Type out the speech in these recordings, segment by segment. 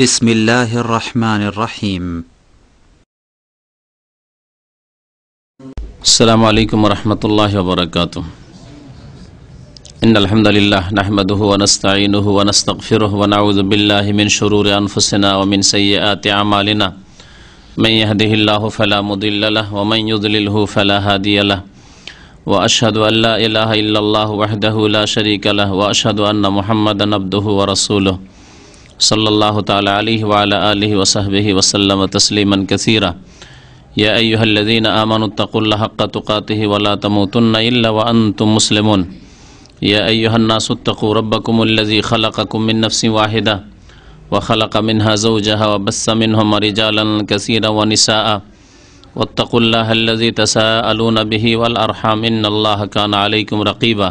بسم اللہ الرحمن الرحیم السلام علیکم ورحمۃ اللہ وبرکاتہ ان ان ان الحمد ونعوذ من من شرور انفسنا ومن ومن اعمالنا يهده الله الله فلا فلا مضل له له له هادي واشهد واشهد لا لا اله الا وحده شريك محمدا عبده ورسوله صلى الله تعالى عليه وعلى آله وصحبه وسلم تسليما كثيرا يا أيها الذين آمنوا اتقوا الله حق تقاته ولا تموتن الا وانتم مسلمون يا أيها الناس اتقوا ربكم الذي خلقكم من نفس واحدة وخلق منها زوجها وبث منهم رجالا كثيرا ونساء واتقوا الله الذي تساءلون به والأرحام إن الله كان عليكم رقيبا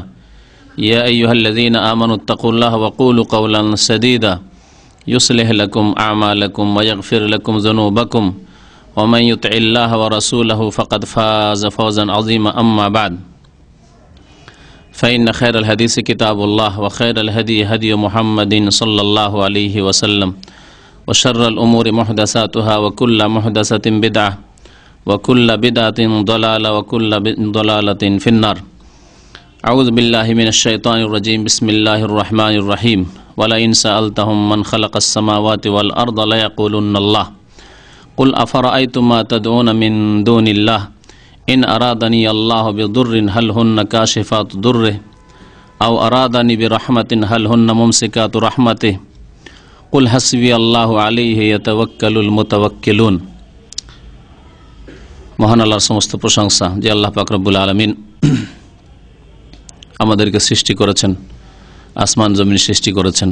يا أيها الذين آمنوا اتقوا الله وقولوا قولا سديدا يصلح لكم أعمالكم ويغفر لكم ذنوبكم ومن يطع الله ورسوله فقد فاز فوزا عظيما أما بعد فإن خير الحديث كتاب الله وخير الهدي هدي محمد صلى الله عليه وسلم وشر الأمور محدثاتها وكل محدثة بدعة وكل بدعة ضلالة وكل ضلالة في النار أعوذ بالله من الشيطان الرجيم بسم الله الرحمن الرحيم ولئن سألتهم من خلق السماوات والأرض ليقولن الله قل أفرأيتم ما تدعون من دون الله إن أرادني الله بضر هل هن كاشفات ضره أو أرادني برحمة هل هن ممسكات رحمته قل حسبي الله عليه يتوكل المتوكلون মহান আল্লাহর সমস্ত প্রশংসা যে আল্লাহ পাকরবুল আলমিন আমাদেরকে সৃষ্টি করেছেন আসমান জমিন সৃষ্টি করেছেন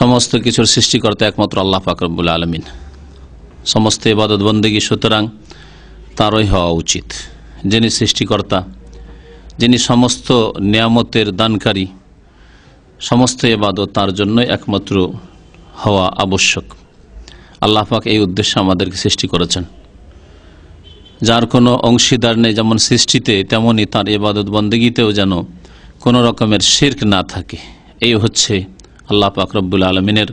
সমস্ত কিছুর সৃষ্টিকর্তা একমাত্র আল্লাহ ফাকরবুল আলমিন সমস্ত ইবাদত বন্দেগী সুতরাং তারই হওয়া উচিত যিনি সৃষ্টিকর্তা যিনি সমস্ত নিয়ামতের দানকারী সমস্ত এবাদত তার জন্য একমাত্র হওয়া আবশ্যক আল্লাহ পাক এই উদ্দেশ্যে আমাদেরকে সৃষ্টি করেছেন যার কোনো অংশীদার নেই যেমন সৃষ্টিতে তেমনই তার এবাদত বন্দেগীতেও যেন কোনো রকমের শির্ক না থাকে এই হচ্ছে আল্লাহ পাকরবুল আলমিনের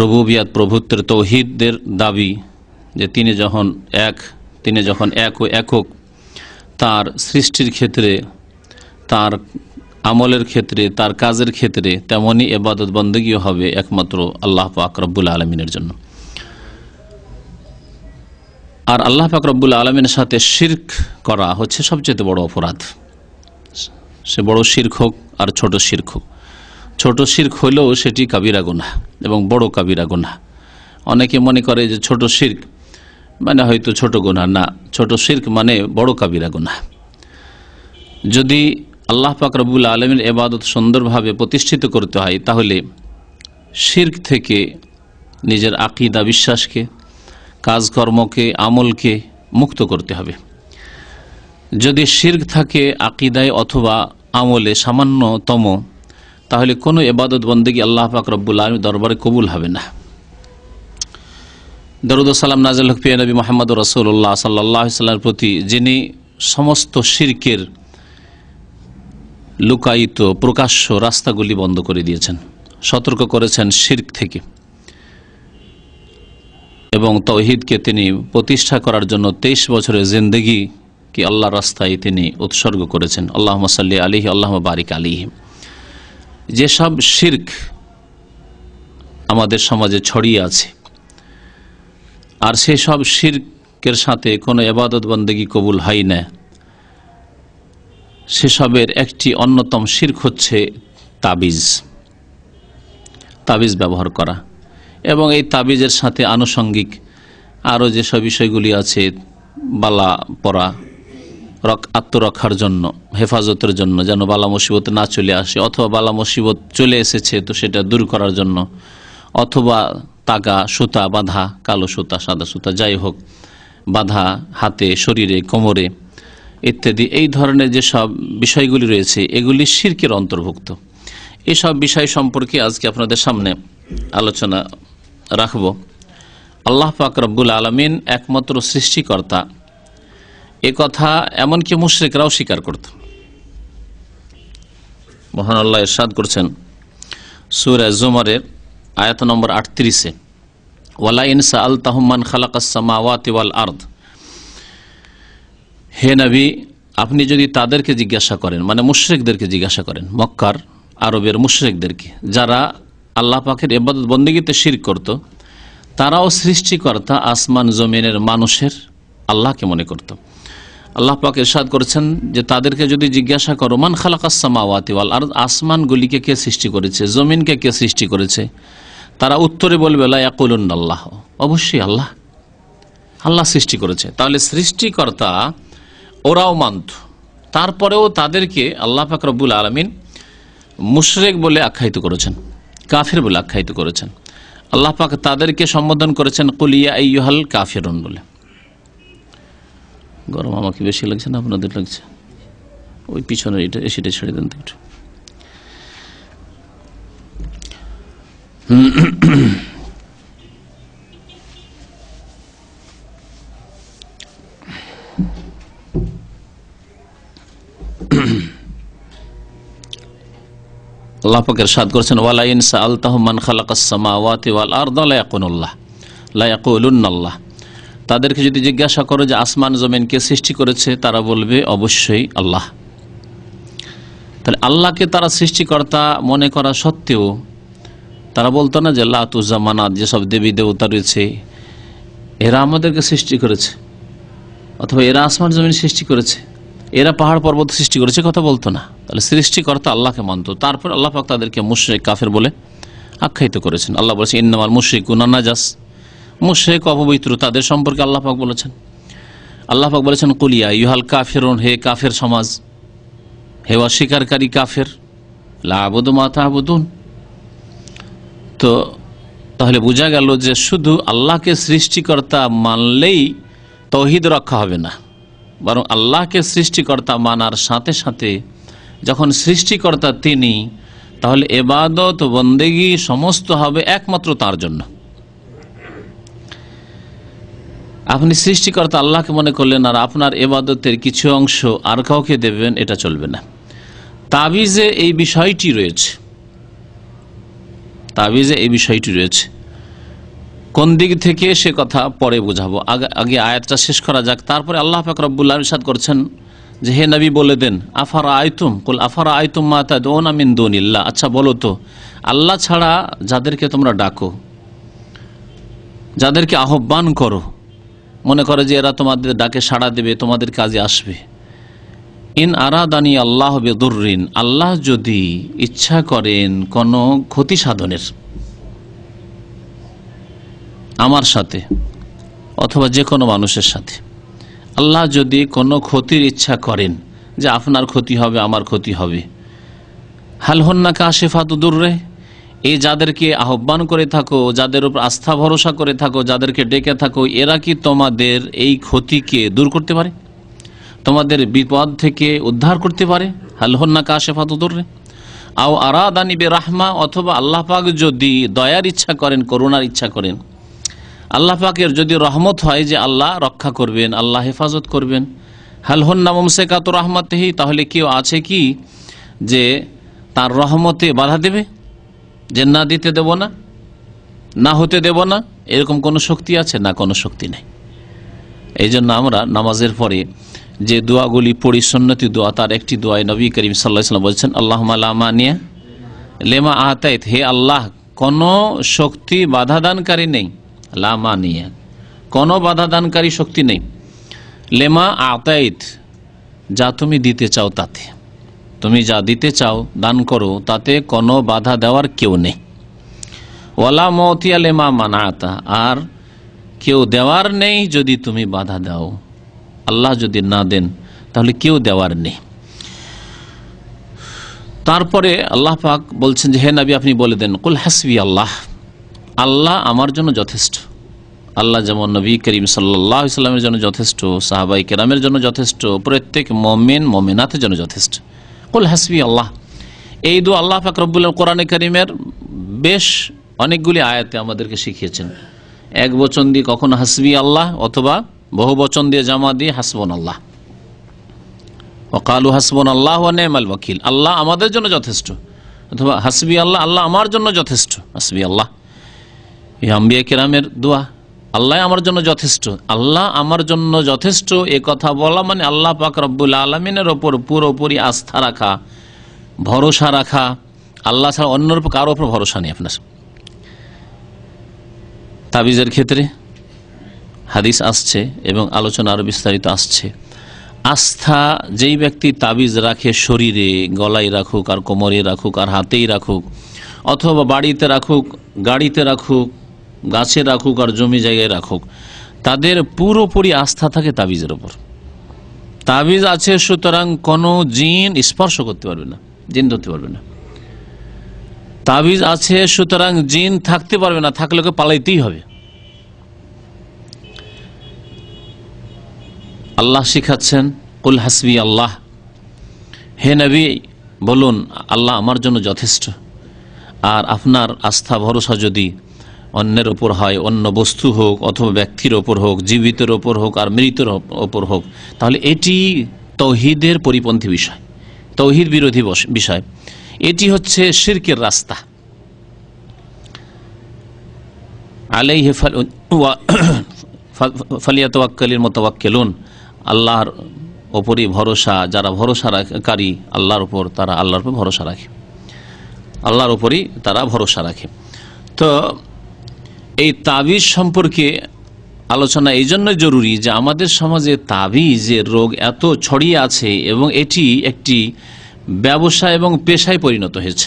রবুবিয়াত প্রভুত্বের তৌহিদদের দাবি যে তিনি যখন এক তিনি যখন এক ও একক তার সৃষ্টির ক্ষেত্রে তার আমলের ক্ষেত্রে তার কাজের ক্ষেত্রে তেমনই এবাদত বন্দগীও হবে একমাত্র আল্লাহ পাক রব্বুল আলমিনের জন্য আর আল্লাহ পাক রব্বুল আলমিনের সাথে শির্ক করা হচ্ছে সবচেয়ে বড় অপরাধ সে বড় শির্খক আর ছোট শির্খক ছোট শির্ক হলেও সেটি কাবিরা গুনা এবং বড় কাবিরা গুনা অনেকে মনে করে যে ছোট শির্ক মানে হয়তো ছোট গুণা না ছোট শির্ক মানে বড় কাবিরা গুণা যদি আল্লাহ পাক রবুল আলমীর এবাদত সুন্দরভাবে প্রতিষ্ঠিত করতে হয় তাহলে শির্ক থেকে নিজের আকিদা বিশ্বাসকে কাজকর্মকে আমলকে মুক্ত করতে হবে যদি শির্ক থাকে আকিদায় অথবা আমলে সামান্যতম তাহলে কোনো এবাদত বন্দেগী আল্লাহ পাক রব্বুল আলম দরবারে কবুল হবে না দরুদসালাম হক পিয়া নবী মোহাম্মদ রসুল্লাহ সাল্লাহ সাল্লামের প্রতি যিনি সমস্ত শির্কের লুকায়িত প্রকাশ্য রাস্তাগুলি বন্ধ করে দিয়েছেন সতর্ক করেছেন শির্ক থেকে এবং তৌহিদকে তিনি প্রতিষ্ঠা করার জন্য তেইশ বছরের জিন্দেগি কি আল্লাহ রাস্তায় তিনি উৎসর্গ করেছেন আল্লাহ সাল্লি আলিহি আল্লাহ বারিক আলিহি যেসব শির্ক আমাদের সমাজে ছড়িয়ে আছে আর সেসব শির্কের সাথে কোনো এবাদত বন্দেগী কবুল হয় না সেসবের একটি অন্যতম শির্ক হচ্ছে তাবিজ তাবিজ ব্যবহার করা এবং এই তাবিজের সাথে আনুষঙ্গিক আরও যেসব বিষয়গুলি আছে বালা পড়া আত্মরক্ষার জন্য হেফাজতের জন্য যেন বালা মুসিবত না চলে আসে অথবা বালা মুসিবত চলে এসেছে তো সেটা দূর করার জন্য অথবা তাগা সুতা বাঁধা কালো সুতা সাদা সুতা যাই হোক বাধা হাতে শরীরে কোমরে ইত্যাদি এই ধরনের যে সব বিষয়গুলি রয়েছে এগুলি শির্কের অন্তর্ভুক্ত এসব বিষয় সম্পর্কে আজকে আপনাদের সামনে আলোচনা রাখব আল্লাহ পাক রব্বুল আলমিন একমাত্র সৃষ্টিকর্তা এ কথা এমনকি মুশ্রিকরাও স্বীকার করত মহান আল্লাহ ইরশাদ করছেন সুরা জুমারের আয়াত নম্বর আটত্রিশে ওয়ালা ইনসা আল তাহমান খালাকাসমাওয়াত ওয়াল আর্দ হে নবী আপনি যদি তাদেরকে জিজ্ঞাসা করেন মানে মুশ্রিকদেরকে জিজ্ঞাসা করেন মক্কার আরবের মুশ্রিকদেরকে যারা আল্লাহ পাখের এবাদত বন্দীগীতে শির করত তারাও সৃষ্টিকর্তা আসমান জমিনের মানুষের আল্লাহকে মনে করতো আল্লাহ পাক এরশাদ করেছেন যে তাদেরকে যদি জিজ্ঞাসা করো মান খালাকাসমাওয়াতিওয়াল আর আসমানগুলিকে কে সৃষ্টি করেছে জমিনকে কে সৃষ্টি করেছে তারা উত্তরে বলবে লায়াকুলুন আল্লাহ অবশ্যই আল্লাহ আল্লাহ সৃষ্টি করেছে তাহলে সৃষ্টিকর্তা ওরাও মানত তারপরেও তাদেরকে আল্লাহ পাক রব্বুল আলমিন মুশরেক বলে আখ্যায়িত করেছেন কাফের বলে আখ্যায়িত করেছেন আল্লাহ পাক তাদেরকে সম্বোধন করেছেন কুলিয়া ইহাল কাফিরুন বলে গরম আমাকে বেশি লাগছে না আপনাদের লাগছে ওই পিছনে এটা এসিটা ছেড়ে দেন একটু আল্লাহ পাকের সাদ করছেন ওয়ালাইন সা আলতাহমান খালাকাস সামাওয়াতি ওয়াল আরদ লা ইয়াকুনুল্লাহ লা আল্লাহ তাদেরকে যদি জিজ্ঞাসা করো যে আসমান জমিনকে সৃষ্টি করেছে তারা বলবে অবশ্যই আল্লাহ তাহলে আল্লাহকে তারা সৃষ্টিকর্তা মনে করা সত্ত্বেও তারা বলতো না যে লাতুজ্জামানাত যেসব দেবী দেবতা রয়েছে এরা আমাদেরকে সৃষ্টি করেছে অথবা এরা আসমান জমিন সৃষ্টি করেছে এরা পাহাড় পর্বত সৃষ্টি করেছে কথা বলতো না তাহলে সৃষ্টিকর্তা আল্লাহকে মানত তারপর আল্লাহ পাক তাদেরকে মুশ্রিক কাফের বলে আখ্যায়িত করেছেন আল্লাহ বলেছেন ইন্নামাল মুশ্রিক গুনানাজাস মুশেক অপবিত্র তাদের সম্পর্কে আল্লাহাক বলেছেন আল্লাহাক বলেছেন কুলিয়া ইহাল কাফের হে কাফের সমাজ হে অস্বীকারী কাফের লাবুদ মাতাবুদুন তো তাহলে বোঝা গেল যে শুধু আল্লাহকে সৃষ্টিকর্তা মানলেই তহিদ রক্ষা হবে না বরং আল্লাহকে সৃষ্টিকর্তা মানার সাথে সাথে যখন সৃষ্টিকর্তা তিনি তাহলে এবাদত বন্দেগী সমস্ত হবে একমাত্র তার জন্য আপনি সৃষ্টিকর্তা আল্লাহকে মনে করলেন আর আপনার এবাদতের কিছু অংশ আর কাউকে দেবেন এটা চলবে না তাবিজে এই বিষয়টি রয়েছে তাবিজে এই বিষয়টি রয়েছে কোন দিক থেকে সে কথা পরে বোঝাবো আগে আগে আয়াতটা শেষ করা যাক তারপরে আল্লাহ পাক রব্বুল্লাহ ইসাদ করছেন যে হে নবী বলে দেন আফার আয়তুম কুল আফার আয়তুম মাতা দোন আমিন দোনিল্লা আচ্ছা বলো তো আল্লাহ ছাড়া যাদেরকে তোমরা ডাকো যাদেরকে আহ্বান করো মনে করে যে এরা তোমাদের ডাকে সাড়া দেবে তোমাদের কাজে আসবে ইন আরাদানি আল্লাহ বেদুরিন আল্লাহ যদি ইচ্ছা করেন কোনো ক্ষতি সাধনের আমার সাথে অথবা যে কোনো মানুষের সাথে আল্লাহ যদি কোনো ক্ষতির ইচ্ছা করেন যে আপনার ক্ষতি হবে আমার ক্ষতি হবে হাল হন্না কাশেফাত রে এই যাদেরকে আহ্বান করে থাকো যাদের উপর আস্থা ভরসা করে থাকো যাদেরকে ডেকে থাকো এরা কি তোমাদের এই ক্ষতিকে দূর করতে পারে তোমাদের বিপদ থেকে উদ্ধার করতে পারে হালহন্না কাশেফাত উদরে আও দানিবে রাহমা অথবা আল্লাহ পাক যদি দয়ার ইচ্ছা করেন করুণার ইচ্ছা করেন আল্লাহ পাকের যদি রহমত হয় যে আল্লাহ রক্ষা করবেন আল্লাহ হেফাজত করবেন হালহন্না মুমসেকাত রহমাতেহি তাহলে কেউ আছে কি যে তার রহমতে বাধা দেবে যে না দিতে দেব না না হতে দেব না এরকম কোনো শক্তি আছে না কোনো শক্তি নেই এই জন্য আমরা নামাজের পরে যে দোয়াগুলি পড়ি সন্ন্যতি দোয়া তার একটি দোয়ায় নবী করিম সাল্লাহ বলছেন আল্লাহ মানিয়া লেমা আহতায়ত হে আল্লাহ কোনো শক্তি বাধা দানকারী নেই লামানিয়া কোনো বাধা দানকারী শক্তি নেই লেমা আতাইত যা তুমি দিতে চাও তাতে তুমি যা দিতে চাও দান করো তাতে কোনো বাধা দেওয়ার কেউ নেই ওলা মতিয়ালে মা মানাতা আর কেউ দেওয়ার নেই যদি তুমি বাধা দাও আল্লাহ যদি না দেন তাহলে কেউ দেওয়ার নেই তারপরে আল্লাহ পাক বলছেন যে হে নাবি আপনি বলে দেন কুল হাসবি আল্লাহ আল্লাহ আমার জন্য যথেষ্ট আল্লাহ যেমন নবী করিম সাল্লাহ ইসলামের জন্য যথেষ্ট সাহাবাই কেরামের জন্য যথেষ্ট প্রত্যেক মমেন মমেনাথের জন্য যথেষ্ট কুল হাসবি আল্লাহ এই দু আল্লাহ ফাকরবুল কোরআনে করিমের বেশ অনেকগুলি আয়াতে আমাদেরকে শিখিয়েছেন এক বচন দিয়ে কখনো হাসবি আল্লাহ অথবা বহু বচন দিয়ে জামা দিয়ে হাসবন আল্লাহ ওকালু হাসবন আল্লাহ নেমাল ওকিল আল্লাহ আমাদের জন্য যথেষ্ট অথবা হাসবি আল্লাহ আল্লাহ আমার জন্য যথেষ্ট হাসবি আল্লাহ এই আম্বিয়া কেরামের দোয়া আল্লাহ আমার জন্য যথেষ্ট আল্লাহ আমার জন্য যথেষ্ট এ কথা বলা মানে আল্লাহ পাক রব্বুল আলমিনের ওপর পুরোপুরি আস্থা রাখা ভরসা রাখা আল্লাহ ছাড়া অন্যর উপর কারো ওপর ভরসা নেই আপনার তাবিজের ক্ষেত্রে হাদিস আসছে এবং আলোচনা আরও বিস্তারিত আসছে আস্থা যেই ব্যক্তি তাবিজ রাখে শরীরে গলায় রাখুক আর কোমরে রাখুক আর হাতেই রাখুক অথবা বাড়িতে রাখুক গাড়িতে রাখুক গাছে রাখুক আর জমি জায়গায় রাখুক তাদের পুরোপুরি আস্থা থাকে তাবিজের ওপর তাবিজ আছে সুতরাং কোনো জিন স্পর্শ করতে পারবে না জিন ধরতে পারবে না তাবিজ আছে সুতরাং জিন থাকতে পারবে না থাকলে ওকে পালাইতেই হবে আল্লাহ শিখাচ্ছেন কুল হাসবি আল্লাহ হে নবী বলুন আল্লাহ আমার জন্য যথেষ্ট আর আপনার আস্থা ভরসা যদি অন্যের ওপর হয় অন্য বস্তু হোক অথবা ব্যক্তির ওপর হোক জীবিতের ওপর হোক আর মৃতের ওপর হোক তাহলে এটি তৌহিদের পরিপন্থী বিষয় তৌহিদ বিরোধী বিষয় এটি হচ্ছে শিরকের রাস্তা আলাই ফালিয়া তোয়াক্কালির মোতাবাক্কেলুন আল্লাহর ওপরই ভরসা যারা ভরসা রাখকারী আল্লাহর ওপর তারা আল্লাহর ওপর ভরসা রাখে আল্লাহর ওপরই তারা ভরসা রাখে তো এই তাবিজ সম্পর্কে আলোচনা এই জন্য জরুরি যে আমাদের সমাজে তাবিজের রোগ এত ছড়িয়ে আছে এবং এটি একটি ব্যবসা এবং পেশায় পরিণত হয়েছে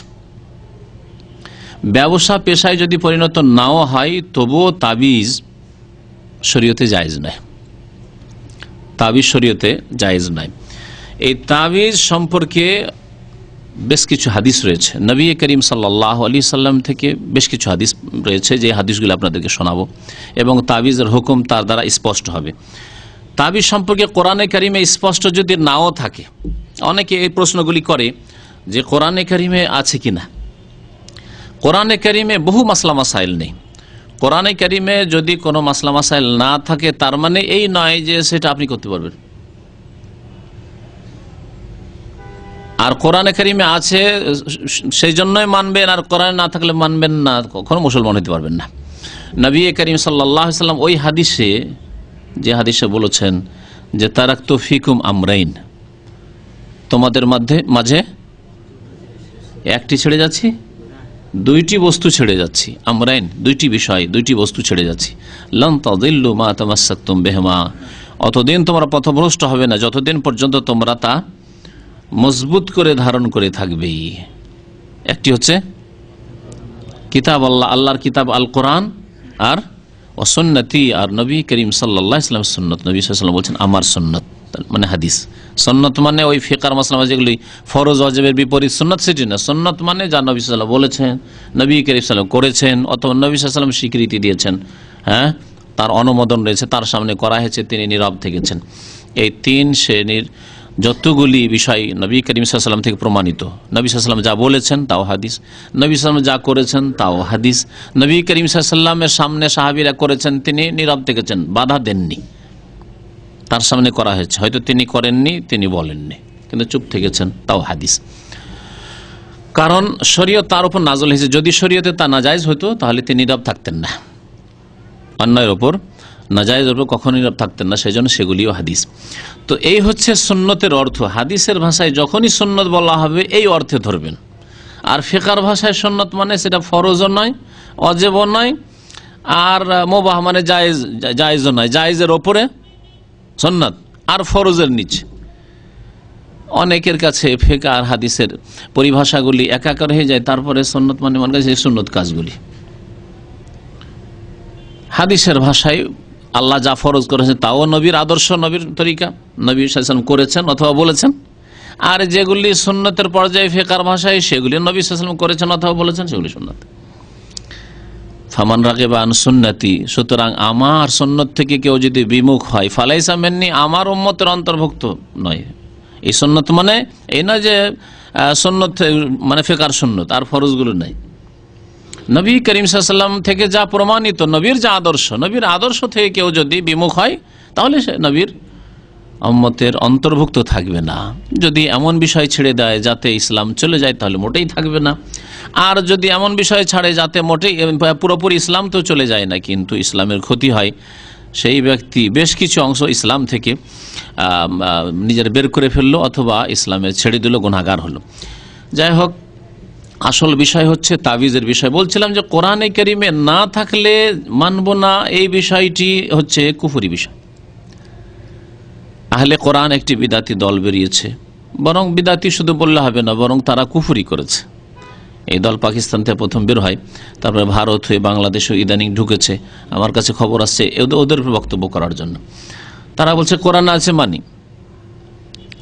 ব্যবসা পেশায় যদি পরিণত নাও হয় তবুও তাবিজ শরীয়তে জায়জ নয় তাবিজ শরীয়তে জায়জ নয় এই তাবিজ সম্পর্কে বেশ কিছু হাদিস রয়েছে নবী করিম সাল্লাহ আলি সাল্লাম থেকে বেশ কিছু হাদিস রয়েছে যে হাদিসগুলো আপনাদেরকে শোনাবো এবং তাবিজের হুকুম তার দ্বারা স্পষ্ট হবে তাবিজ সম্পর্কে কোরআনে কারিমে স্পষ্ট যদি নাও থাকে অনেকে এই প্রশ্নগুলি করে যে কোরআনে কারিমে আছে কি না কোরআনে কারিমে বহু মাসলা মাসাইল নেই কোরআনে কারিমে যদি কোনো মাসলা মাসাইল না থাকে তার মানে এই নয় যে সেটা আপনি করতে পারবেন আর কোরআনে কারিমে আছে সেই জন্যই মানবেন আর কোরআনে না থাকলে মানবেন না কখনো মুসলমান হতে পারবেন না নবী করিম সাল্লাহ সাল্লাম ওই হাদিসে যে হাদিসে বলেছেন যে তারাক তো ফিকুম আমরাইন তোমাদের মধ্যে মাঝে একটি ছেড়ে যাচ্ছি দুইটি বস্তু ছেড়ে যাচ্ছি আমরাইন দুইটি বিষয় দুইটি বস্তু ছেড়ে যাচ্ছি লম তদিল্লু মা সত্যম বেহমা অতদিন তোমরা পথভ্রষ্ট হবে না যতদিন পর্যন্ত তোমরা তা মজবুত করে ধারণ করে থাকবেই একটি হচ্ছে কিতাব আল্লাহ আল্লাহর কিতাব আল কোরআন আর অসন্নতি আর নবী করিম সাল্লা ইসলাম সন্নত নবী সাল্লাম বলছেন আমার সন্নত মানে হাদিস সন্নত মানে ওই ফেকার মাসলাম মানে যেগুলি ফরজ অজেবের বিপরীত সন্নত সেটি না সন্নত মানে যা নবী সাল্লাম বলেছেন নবী করিম সাল্লাম করেছেন অথবা নবী সাল্লাম স্বীকৃতি দিয়েছেন হ্যাঁ তার অনুমোদন রয়েছে তার সামনে করা হয়েছে তিনি নীরব থেকেছেন এই তিন শ্রেণীর যতগুলি বিষয় নবী করিম থেকে প্রমাণিত নবী সাল্লাম যা বলেছেন তাও হাদিস নবী সাল্লাম যা করেছেন তাও হাদিস নবী করিম সাল্লামের সামনে সাহাবিরা করেছেন তিনি নীরব থেকেছেন বাধা দেননি তার সামনে করা হয়েছে হয়তো তিনি করেননি তিনি বলেননি কিন্তু চুপ থেকেছেন তাও হাদিস কারণ শরীয়ত তার উপর নাজল হয়েছে যদি শরীয়তে তা নাজাইজ হতো তাহলে তিনি নীরব থাকতেন না অন্যায়ের ওপর নাজায়জ উপর কখনই থাকতেন না সেই জন্য সেগুলিও হাদিস তো এই হচ্ছে সন্ন্যতের অর্থ হাদিসের ভাষায় যখনই সুন্নত বলা হবে এই অর্থে ধরবেন আর ফেকার ভাষায় সন্ন্যত মানে সেটা ফরজও নয় অজেব নয় আর মোবাহ মানে জায়েজ জায়েজও নয় জায়েজের ওপরে সন্ন্যত আর ফরজের নিচে অনেকের কাছে ফেকা আর হাদিসের পরিভাষাগুলি একাকার হয়ে যায় তারপরে সন্ন্যত মানে মানে সেই সুন্নত কাজগুলি হাদিসের ভাষায় আল্লাহ যা ফরজ করেছেন তাও নবীর আদর্শ নবীর তরিকা নবী সাল্লাম করেছেন অথবা বলেছেন আর যেগুলি সুন্নতের পর্যায়ে ফেকার ভাষায় সেগুলি নবী সাল্লাম করেছেন অথবা বলেছেন সেগুলি সুন্নত ফামান রাগে বান সুন্নতি সুতরাং আমার সন্ন্যত থেকে কেউ যদি বিমুখ হয় ফালাইসা মেননি আমার উম্মতের অন্তর্ভুক্ত নয় এই সন্ন্যত মানে এই না যে সন্ন্যত মানে ফেকার সন্ন্যত আর ফরজগুলো নেই নবী করিম সাল্লাম থেকে যা প্রমাণিত নবীর যা আদর্শ নবীর আদর্শ থেকে কেউ যদি বিমুখ হয় তাহলে সে নবীর অম্মতের অন্তর্ভুক্ত থাকবে না যদি এমন বিষয় ছেড়ে দেয় যাতে ইসলাম চলে যায় তাহলে মোটেই থাকবে না আর যদি এমন বিষয় ছাড়ে যাতে মোটেই পুরোপুরি ইসলাম তো চলে যায় না কিন্তু ইসলামের ক্ষতি হয় সেই ব্যক্তি বেশ কিছু অংশ ইসলাম থেকে নিজের বের করে ফেললো অথবা ইসলামে ছেড়ে দিল গুণাগার হলো যাই হোক আসল বিষয় হচ্ছে তাবিজের বিষয় বলছিলাম যে কোরআনে কারিমে না থাকলে মানব না এই বিষয়টি হচ্ছে কুফুরি বিষয় আহলে কোরআন একটি বিদাতি দল বেরিয়েছে বরং বিদাতি শুধু বললে হবে না বরং তারা কুফুরি করেছে এই দল পাকিস্তান থেকে প্রথম বের হয় তারপরে ভারত হয়ে বাংলাদেশে ইদানিং ঢুকেছে আমার কাছে খবর আসছে ওদের বক্তব্য করার জন্য তারা বলছে কোরআন আছে মানি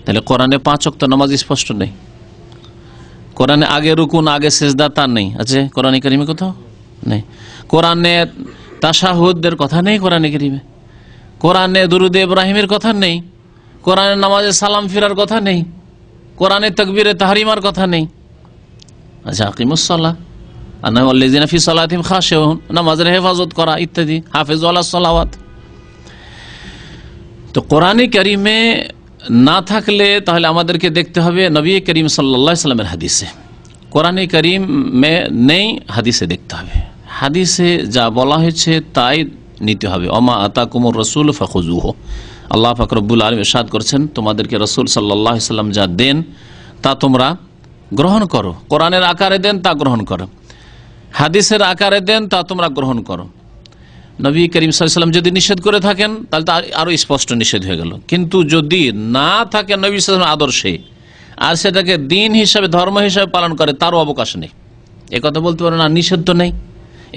তাহলে কোরআনে পাঁচ অক্ত নামাজ স্পষ্ট নেই কোরআনে আগে রুকুন আগে সেজদা তার নেই আছে কোরআনে করিমে কোথাও নেই কোরআনে তাসাহুদের কথা নেই কোরআনে করিমে কোরআনে দুরুদ ইব্রাহিমের কথা নেই কোরআনে নামাজে সালাম ফিরার কথা নেই কোরআনে তকবিরে তাহারিমার কথা নেই আচ্ছা হাকিমুসাল্লাহ নামাজের হেফাজত করা ইত্যাদি হাফেজ তো কোরআনে করিমে না থাকলে তাহলে আমাদেরকে দেখতে হবে নবী করিম সাল্লা সাল্লামের হাদিসে কোরআনে করিমে নেই হাদিসে দেখতে হবে হাদিসে যা বলা হয়েছে তাই নিতে হবে অমা আতা কুমুর রসুল ফখুজুহ আল্লাহ ফকরবুল আলম ইসাদ করছেন তোমাদেরকে রসুল সাল্লাহ সাল্লাম যা দেন তা তোমরা গ্রহণ করো কোরআনের আকারে দেন তা গ্রহণ করো হাদিসের আকারে দেন তা তোমরা গ্রহণ করো নবী করিম সাল্লাম যদি নিষেধ করে থাকেন তাহলে তো আরও স্পষ্ট নিষেধ হয়ে গেল কিন্তু যদি না থাকে নবী সাল্লাম আদর্শে আর সেটাকে দিন হিসাবে ধর্ম হিসাবে পালন করে তারও অবকাশ নেই কথা বলতে পারে না নিষেধ তো নেই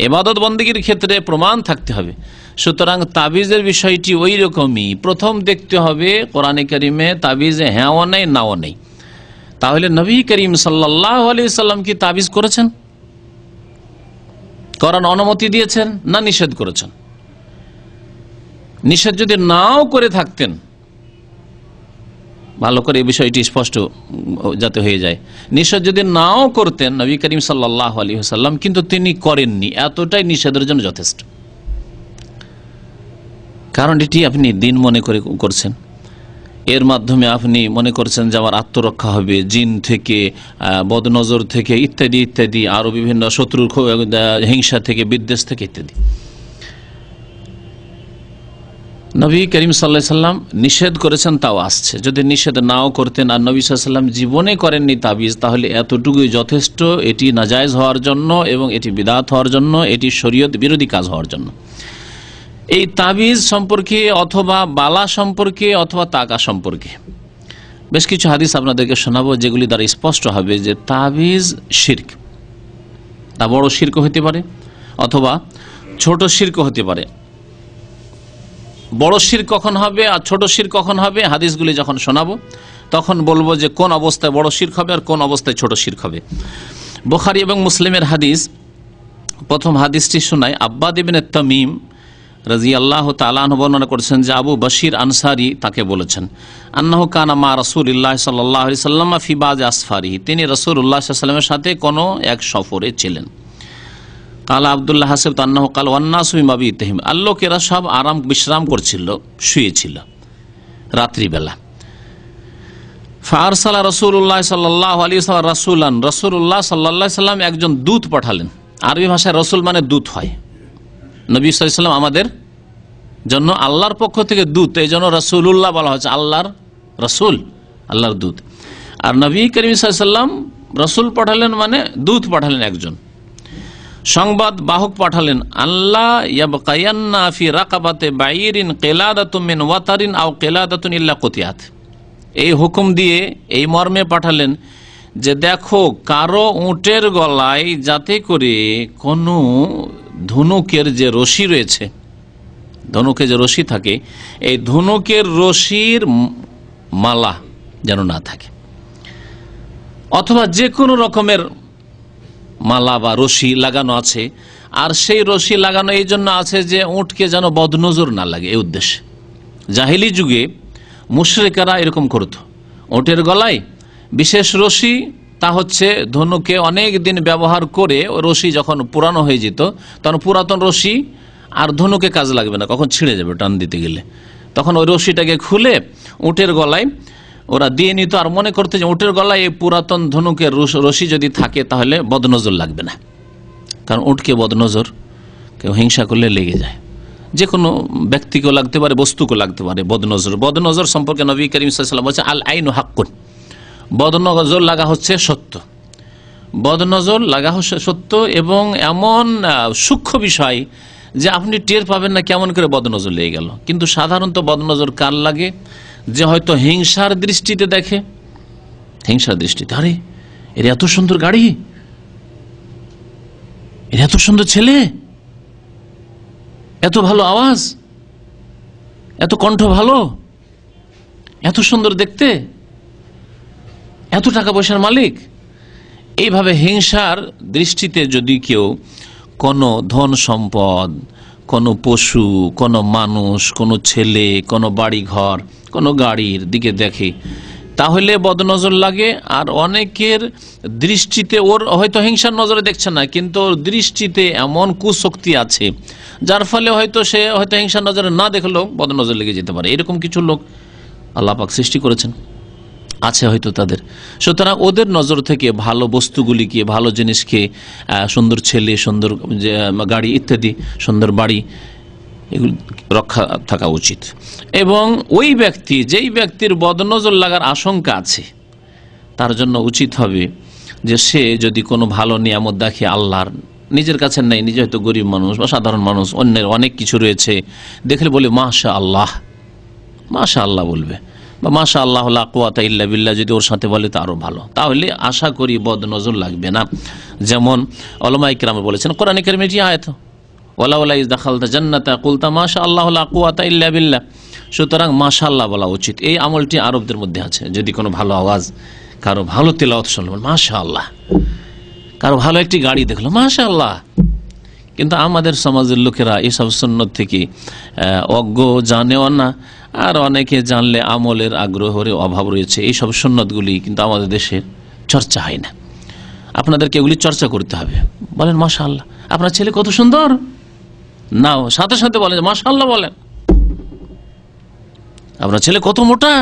এবাদত বন্দীগীর ক্ষেত্রে প্রমাণ থাকতে হবে সুতরাং তাবিজের বিষয়টি ওই রকমই প্রথম দেখতে হবে কোরআনে করিমে তাবিজে হ্যাঁও নেই নাও নেই তাহলে নবী করিম সাল্লাহ আলি সাল্লাম কি তাবিজ করেছেন করার অনুমতি দিয়েছেন না নিষেধ করেছেন নিষেধ যদি নাও করে থাকতেন ভালো করে এই বিষয়টি স্পষ্ট যাতে হয়ে যায় নিষেধ যদি নাও করতেন নবী করিম সাল্লাহ আলী সাল্লাম কিন্তু তিনি করেননি এতটাই নিষেধের জন্য যথেষ্ট কারণ এটি আপনি দিন মনে করে করছেন এর মাধ্যমে আপনি মনে করছেন যে আমার আত্মরক্ষা হবে জিন থেকে বদনজর থেকে ইত্যাদি ইত্যাদি আরও বিভিন্ন শত্রুর হিংসা থেকে বিদ্বেষ থেকে ইত্যাদি নবী করিম সাল্লা সাল্লাম নিষেধ করেছেন তাও আসছে যদি নিষেধ নাও করতেন আর নবী সাল্লাম জীবনে করেননি তাবিজ তাহলে এতটুকুই যথেষ্ট এটি নাজায়জ হওয়ার জন্য এবং এটি বিদাত হওয়ার জন্য এটি শরীয়ত বিরোধী কাজ হওয়ার জন্য এই তাবিজ সম্পর্কে অথবা বালা সম্পর্কে অথবা তাকা সম্পর্কে বেশ কিছু হাদিস আপনাদেরকে শোনাবো যেগুলি দ্বারা স্পষ্ট হবে যে তাবিজ শির্ক তা বড় শির্ক হতে পারে অথবা ছোট শির্ক হতে পারে বড় শির কখন হবে আর ছোট শির কখন হবে হাদিসগুলি যখন শোনাবো তখন বলবো যে কোন অবস্থায় বড় শির্ক হবে আর কোন অবস্থায় ছোট শির্ক হবে বোখারি এবং মুসলিমের হাদিস প্রথম হাদিসটি শোনায় আব্বাদিবিনের ইবিন তামিম রাজি আল্লাহ তালান বর্ণনা করেছেন যে আবু বশির আনসারি তাকে বলেছেন আন্নাহ কানা মা রসুল ইল্লাহ সাল্লাহ সাল্লাম ফিবাজ আসফারি তিনি রসুল উল্লাহ সাল্লামের সাথে কোনো এক সফরে ছিলেন কালা আবদুল্লাহ হাসেব তান্নাহ কাল ওয়ান্নাসুমাবি তেহিম আল্লোকেরা সব আরাম বিশ্রাম করছিল শুয়েছিল রাত্রিবেলা ফারসালা রসুল্লাহ সাল্লাহ আলী রসুলান রসুল্লাহ সাল্লাহ সাল্লাম একজন দূত পাঠালেন আরবি ভাষায় রসুল মানে দূত হয় নবী সাল্লাম আমাদের জন্য আল্লাহর পক্ষ থেকে দূত এই জন্য রসুল্লাহ বলা হচ্ছে আল্লাহর রসুল আল্লাহর দূত আর নবী করিম সাল্লাম রসুল পাঠালেন মানে দূত পাঠালেন একজন সংবাদ বাহক পাঠালেন আল্লাহ ফি রাকাবাতে বাইরিন ওয়াতারিন আও কতিয়াত এই হুকুম দিয়ে এই মর্মে পাঠালেন যে দেখো কারো উঁটের গলায় যাতে করে কোনো ধনুকের যে রশি রয়েছে ধনুকে যে রশি থাকে এই ধনুকের রশির মালা যেন না থাকে অথবা যে কোনো রকমের মালা বা রশি লাগানো আছে আর সেই রশি লাগানো এই জন্য আছে যে উঠকে যেন বদনজর না লাগে এই উদ্দেশ্যে জাহিলি যুগে মুশ্রেকেরা এরকম করত ওটের গলায় বিশেষ রশি তা হচ্ছে ধনুকে অনেক দিন ব্যবহার করে রশি যখন পুরানো হয়ে যেত তখন পুরাতন রশি আর ধনুকে কাজ লাগবে না কখন ছিঁড়ে যাবে টান দিতে গেলে তখন ওই রশিটাকে খুলে উটের গলায় ওরা দিয়ে নিত আর মনে করতে যে উটের গলায় এই পুরাতন ধনুকের রশি যদি থাকে তাহলে বদনজর লাগবে না কারণ উটকে বদনজর কেউ হিংসা করলে লেগে যায় যে কোনো ব্যক্তিকেও লাগতে পারে বস্তুকেও লাগতে পারে বদনজর বদনজর সম্পর্কে নবী করিম সাল্লাম বলছে আল আইন হাক্কুন বদনজর লাগা হচ্ছে সত্য বদনজর লাগা হচ্ছে সত্য এবং এমন সূক্ষ্ম বিষয় যে আপনি টের পাবেন না কেমন করে বদনজর লেগে গেল কিন্তু সাধারণত বদনজর কার লাগে যে হয়তো হিংসার দৃষ্টিতে দেখে হিংসার দৃষ্টিতে আরে এর এত সুন্দর গাড়ি এর এত সুন্দর ছেলে এত ভালো আওয়াজ এত কণ্ঠ ভালো এত সুন্দর দেখতে এত টাকা পয়সার মালিক এইভাবে হিংসার দৃষ্টিতে যদি কেউ কোনো ধন সম্পদ কোনো পশু কোনো মানুষ কোনো ছেলে কোনো বাড়িঘর কোনো গাড়ির দিকে দেখে তাহলে বদনজর লাগে আর অনেকের দৃষ্টিতে ওর হয়তো হিংসার নজরে দেখছে না কিন্তু ওর দৃষ্টিতে এমন কুশক্তি আছে যার ফলে হয়তো সে হয়তো হিংসার নজরে না দেখলেও বদনজর লেগে যেতে পারে এরকম কিছু লোক আল্লাপাক সৃষ্টি করেছেন আছে হয়তো তাদের সুতরাং ওদের নজর থেকে ভালো বস্তুগুলিকে ভালো জিনিসকে সুন্দর ছেলে সুন্দর গাড়ি ইত্যাদি সুন্দর বাড়ি এগুলো রক্ষা থাকা উচিত এবং ওই ব্যক্তি যেই ব্যক্তির বদনজর লাগার আশঙ্কা আছে তার জন্য উচিত হবে যে সে যদি কোনো ভালো নিয়ামত দেখে আল্লাহর নিজের কাছে নেই নিজে হয়তো গরিব মানুষ বা সাধারণ মানুষ অন্যের অনেক কিছু রয়েছে দেখলে বলে মাশা আল্লাহ মাশা আল্লাহ বলবে বা মাশা আল্লাহ কুয়াতা ইল্লা বিল্লাহ যদি ওর সাথে বলে তো আরও ভালো তাহলে আশা করি বদ নজর লাগবে না যেমন অলমা ইকরামে বলেছেন কোরআন ইকরামেটি আয়ত ওলাউলা ইস দাখালতা জান্নাতা কুলতা মাশা আল্লাহ কুয়াতা ইল্লা বিল্লাহ সুতরাং আল্লাহ বলা উচিত এই আমলটি আরবদের মধ্যে আছে যদি কোনো ভালো আওয়াজ কারো ভালো তেলাওত শুনলাম মাশা আল্লাহ কারো ভালো একটি গাড়ি দেখলো মাশা আল্লাহ কিন্তু আমাদের সমাজের লোকেরা এসব সন্ন্যত থেকে অজ্ঞ জানেও না আর অনেকে জানলে আমলের আগ্রহের অভাব রয়েছে এইসব সন্ন্যতগুলি কিন্তু আমাদের দেশে চর্চা হয় না আপনাদেরকে এগুলি চর্চা করতে হবে বলেন মাসা আপনার ছেলে কত সুন্দর না সাথে সাথে বলেন মাসা আল্লাহ বলেন আপনার ছেলে কত মোটা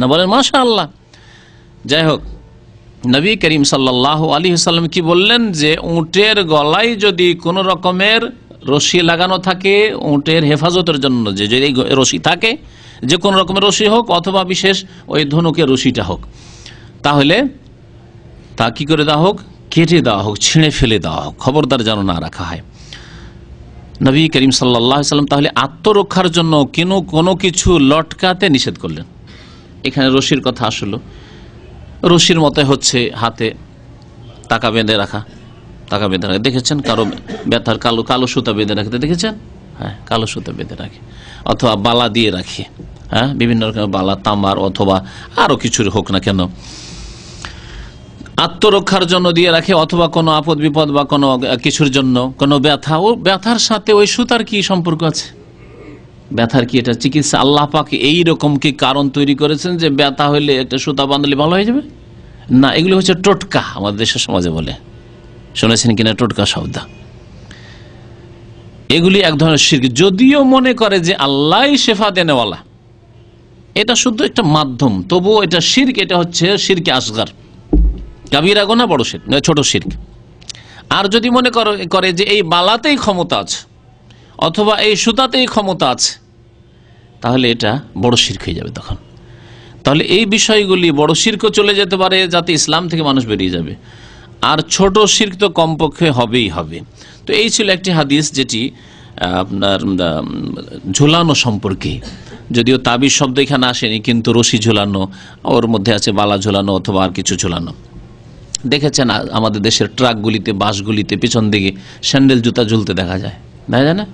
না বলেন মাসা আল্লাহ যাই হোক নবী করিম সাল্লাহ আলী সাল্লাম কি বললেন যে উটের গলায় যদি কোনো রকমের রশি লাগানো থাকে উঁটের হেফাজতের জন্য যে যদি রশি থাকে যে কোনো রকমের রশি হোক অথবা বিশেষ ওই ধনুকের রশিটা হোক তাহলে তা কি করে দেওয়া হোক কেটে দেওয়া হোক ছিঁড়ে ফেলে দেওয়া হোক খবরদার যেন না রাখা হয় নবী করিম সাল্লাহ সাল্লাম তাহলে আত্মরক্ষার জন্য কেন কোনো কিছু লটকাতে নিষেধ করলেন এখানে রশির কথা আসলো রশির মতে হচ্ছে হাতে টাকা বেঁধে রাখা টাকা বেঁধে রাখে দেখেছেন কারো ব্যথার কালো কালো সুতা বেঁধে রাখতে দেখেছেন হ্যাঁ কালো সুতা বেঁধে রাখে অথবা বালা দিয়ে রাখে হ্যাঁ বিভিন্ন রকমের বালা তামার অথবা আরও কিছুর হোক না কেন আত্মরক্ষার জন্য দিয়ে রাখে অথবা কোনো আপদ বিপদ বা কোনো কিছুর জন্য কোনো ব্যথা ও ব্যথার সাথে ওই সুতার কি সম্পর্ক আছে ব্যথার কি এটা চিকিৎসা আল্লাহ পাক এই রকম কি কারণ তৈরি করেছেন যে ব্যথা হইলে একটা সুতা বাঁধলে ভালো হয়ে যাবে না এগুলো হচ্ছে টোটকা আমাদের দেশের সমাজে বলে শুনেছেন কিনা টোটকা শব্দা এগুলি এক ধরনের শির যদিও মনে করে যে আল্লাহ শেফা দেনেওয়ালা এটা শুধু একটা মাধ্যম তবু এটা শির্ক এটা হচ্ছে শিরকে আসগার কাবিরা গোনা বড় শির ছোট শির্ক আর যদি মনে করে যে এই বালাতেই ক্ষমতা আছে অথবা এই সুতাতেই ক্ষমতা আছে তাহলে এটা বড় শির্ক হয়ে যাবে তখন তাহলে এই বিষয়গুলি বড় শির্ক চলে যেতে পারে যাতে ইসলাম থেকে মানুষ বেরিয়ে যাবে আর ছোট শির্ক তো কমপক্ষে হবেই হবে তো এই ছিল একটি হাদিস যেটি আপনার ঝুলানো সম্পর্কে যদিও তাবিজ শব্দ এখানে আসেনি কিন্তু রশি ঝুলানো ওর মধ্যে আছে বালা ঝুলানো অথবা আর কিছু ঝুলানো দেখেছেন আমাদের দেশের ট্রাকগুলিতে বাসগুলিতে পেছন দিকে স্যান্ডেল জুতা ঝুলতে দেখা যায় দেখা যায় না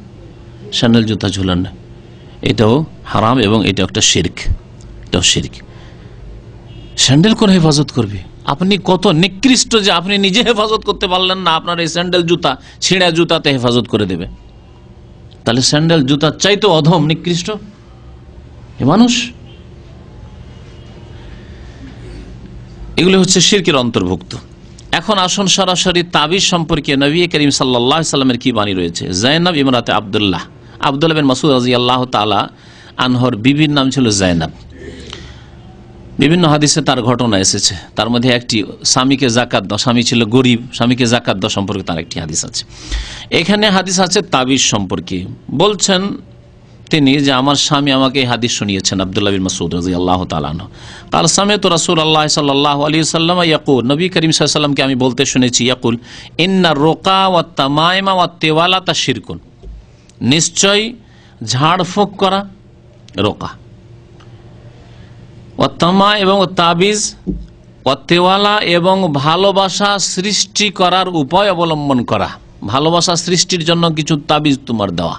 স্যান্ডেল জুতা না এটাও হারাম এবং এটা একটা শির্ক এটাও শির্ক স্যান্ডেল কোন হেফাজত করবে আপনি কত নিকৃষ্ট যে আপনি নিজে হেফাজত করতে পারলেন না আপনার এই স্যান্ডেল জুতা ছিঁড়া জুতাতে হেফাজত করে দেবে তাহলে স্যান্ডেল জুতা চাইতো অধম নিকৃষ্ট এ মানুষ এগুলো হচ্ছে শিরকের অন্তর্ভুক্ত এখন আসন সরাসরি তাবিজ সম্পর্কে নবী করিম সাল্লাহ সাল্লামের কি বাণী রয়েছে জয়নাব ইমরাতে আবদুল্লাহ আবদুল্লাহ বিন মাসুদ আজি আল্লাহ তালা আনহর বিবির নাম ছিল জয়নাব বিভিন্ন হাদিসে তার ঘটনা এসেছে তার মধ্যে একটি স্বামীকে জাকাত দাও স্বামী ছিল গরিব স্বামীকে জাকাত দেওয়া সম্পর্কে তার একটি হাদিস আছে এখানে হাদিস আছে তাবিজ সম্পর্কে বলছেন তিনি যে আমার স্বামী আমাকে এই হাদিস শুনিয়েছেন আবদুল্লাহ মাসুদ রাজি আল্লাহ তালান কাল স্বামী তো রাসুল আল্লাহ সাল্লাহ আলী সাল্লাম ইয়াকুল নবী করিম সাল্লামকে আমি বলতে শুনেছি ইয়াকুল ইন্না রোকা ওয়া তামায়মা ওয়া তেওয়ালা তা শিরকুন নিশ্চয় ঝাড়ফুঁক করা রোকা অত্তমা এবং তাবিজ অত্তেওয়ালা এবং ভালোবাসা সৃষ্টি করার উপায় অবলম্বন করা ভালোবাসা সৃষ্টির জন্য কিছু তাবিজ তোমার দেওয়া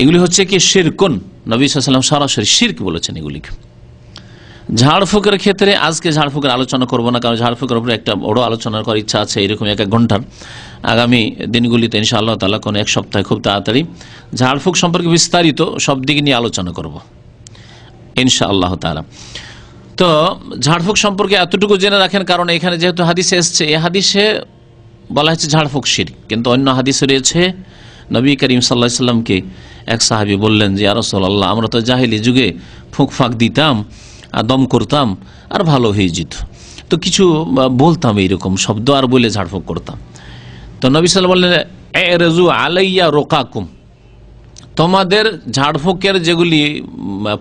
এগুলি হচ্ছে কি শিরকুন নবী সাল্লাম সরাসরি শির্ক বলেছেন এগুলিকে ঝাড়ফুকের ক্ষেত্রে আজকে ঝাড়ফুকের আলোচনা করবো না কারণ ঝাড়ফুকের উপরে একটা বড় আলোচনা করার ইচ্ছা আছে এরকম এক এক ঘন্টার আগামী দিনগুলিতে ইনশাআল্লাহ আল্লাহ তালা কোনো এক সপ্তাহে খুব তাড়াতাড়ি ঝাড়ফুক সম্পর্কে বিস্তারিত সব দিক নিয়ে আলোচনা করব ইনশা আল্লাহ তালা তো ঝাড়ফুঁক সম্পর্কে এতটুকু জেনে রাখেন কারণ এখানে যেহেতু হাদিসে এসছে এ হাদিসে বলা হচ্ছে ঝাড়ফুঁক শির কিন্তু অন্য হাদিসে রয়েছে নবী করিম সাল্লা সাল্লামকে এক সাহাবি বললেন যে আর সাল্লাহ আমরা তো জাহিলি যুগে ফুঁক ফাঁক দিতাম আর দম করতাম আর ভালো হয়ে যেত তো কিছু বলতাম এইরকম শব্দ আর বলে ঝাড়ফুঁক করতাম তো নবী সাল্লাম বললেন এ রেজু আলাইয়া রোকাকুম তোমাদের ঝাড়ফুকের যেগুলি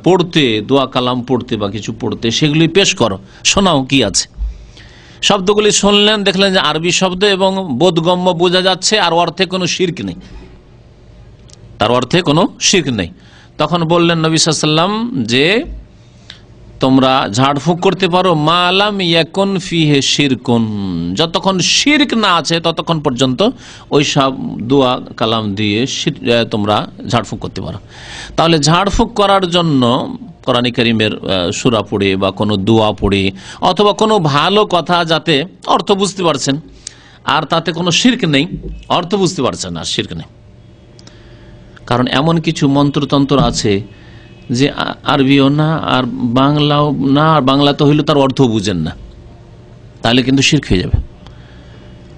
পড়তে দোয়া কালাম পড়তে বা কিছু পড়তে সেগুলি পেশ করো শোনাও কি আছে শব্দগুলি শুনলেন দেখলেন যে আরবি শব্দ এবং বোধগম্য বোঝা যাচ্ছে আর অর্থে কোনো শির্ক নেই তার অর্থে কোনো শির্ক নেই তখন বললেন নবী সাল্লাম যে তোমরা ঝাড়ফুঁক করতে পারো মালাম যতক্ষণ শির্ক না আছে ততক্ষণ পর্যন্ত ওই সব দোয়া কালাম দিয়ে তোমরা ঝাড়ফুঁক করতে পারো তাহলে ঝাড়ফুঁক করার জন্য কোরআন করিমের সুরা পড়ে বা কোনো দোয়া পড়ে অথবা কোনো ভালো কথা যাতে অর্থ বুঝতে পারছেন আর তাতে কোনো শির্ক নেই অর্থ বুঝতে পারছেন আর শির্ক নেই কারণ এমন কিছু মন্ত্রতন্ত্র আছে যে আরবিও না আর বাংলাও না আর বাংলা তো হইলে তার অর্থ বুঝেন না তাহলে কিন্তু শির খেয়ে যাবে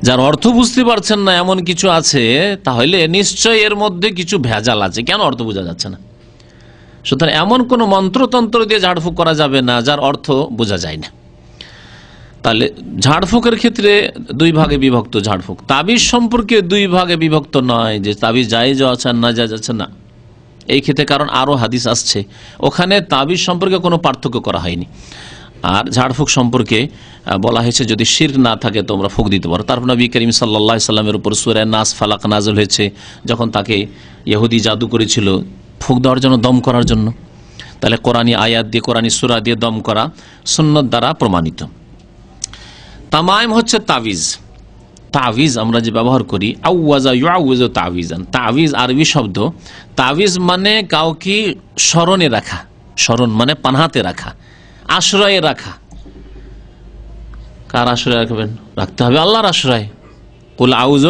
যার অর্থ বুঝতে পারছেন না এমন কিছু আছে তাহলে নিশ্চয় এর মধ্যে কিছু ভেজাল আছে কেন অর্থ বোঝা যাচ্ছে না সুতরাং এমন কোনো মন্ত্রতন্ত্র দিয়ে ঝাড়ফুঁক করা যাবে না যার অর্থ বোঝা যায় না তাহলে ঝাড়ফুঁকের ক্ষেত্রে দুই ভাগে বিভক্ত ঝাড়ফুঁক তাবিজ সম্পর্কে দুই ভাগে বিভক্ত নয় যে তাবিজ জায়জ যাচ্ছেন না যা যাচ্ছে না এই ক্ষেত্রে কারণ আরও হাদিস আসছে ওখানে তাবিজ সম্পর্কে কোনো পার্থক্য করা হয়নি আর ঝাড়ফুঁক সম্পর্কে বলা হয়েছে যদি শির না থাকে তোমরা ফুক দিতে পারো তারপর নবী করিম সাল্লাহ সাল্লামের উপর সুরে নাস ফালাক নাজল হয়েছে যখন তাকে ইহুদি জাদু করেছিল ফুক দেওয়ার জন্য দম করার জন্য তাহলে কোরআনী আয়াত দিয়ে কোরআনী সুরা দিয়ে দম করা সুন্নত দ্বারা প্রমাণিত তামায়ম হচ্ছে তাবিজ তাবিজ আমরা যে ব্যবহার করি আউওয়াজা ইয়াউজ তাবিজান তাবিজ আরবি শব্দ তাবিজ মানে কাউকে স্মরণে রাখা স্মরণ মানে পানহাতে রাখা আশ্রয়ে রাখা কার আশ্রয় রাখবেন রাখতে হবে আল্লাহর আশ্রয় কুল আউজ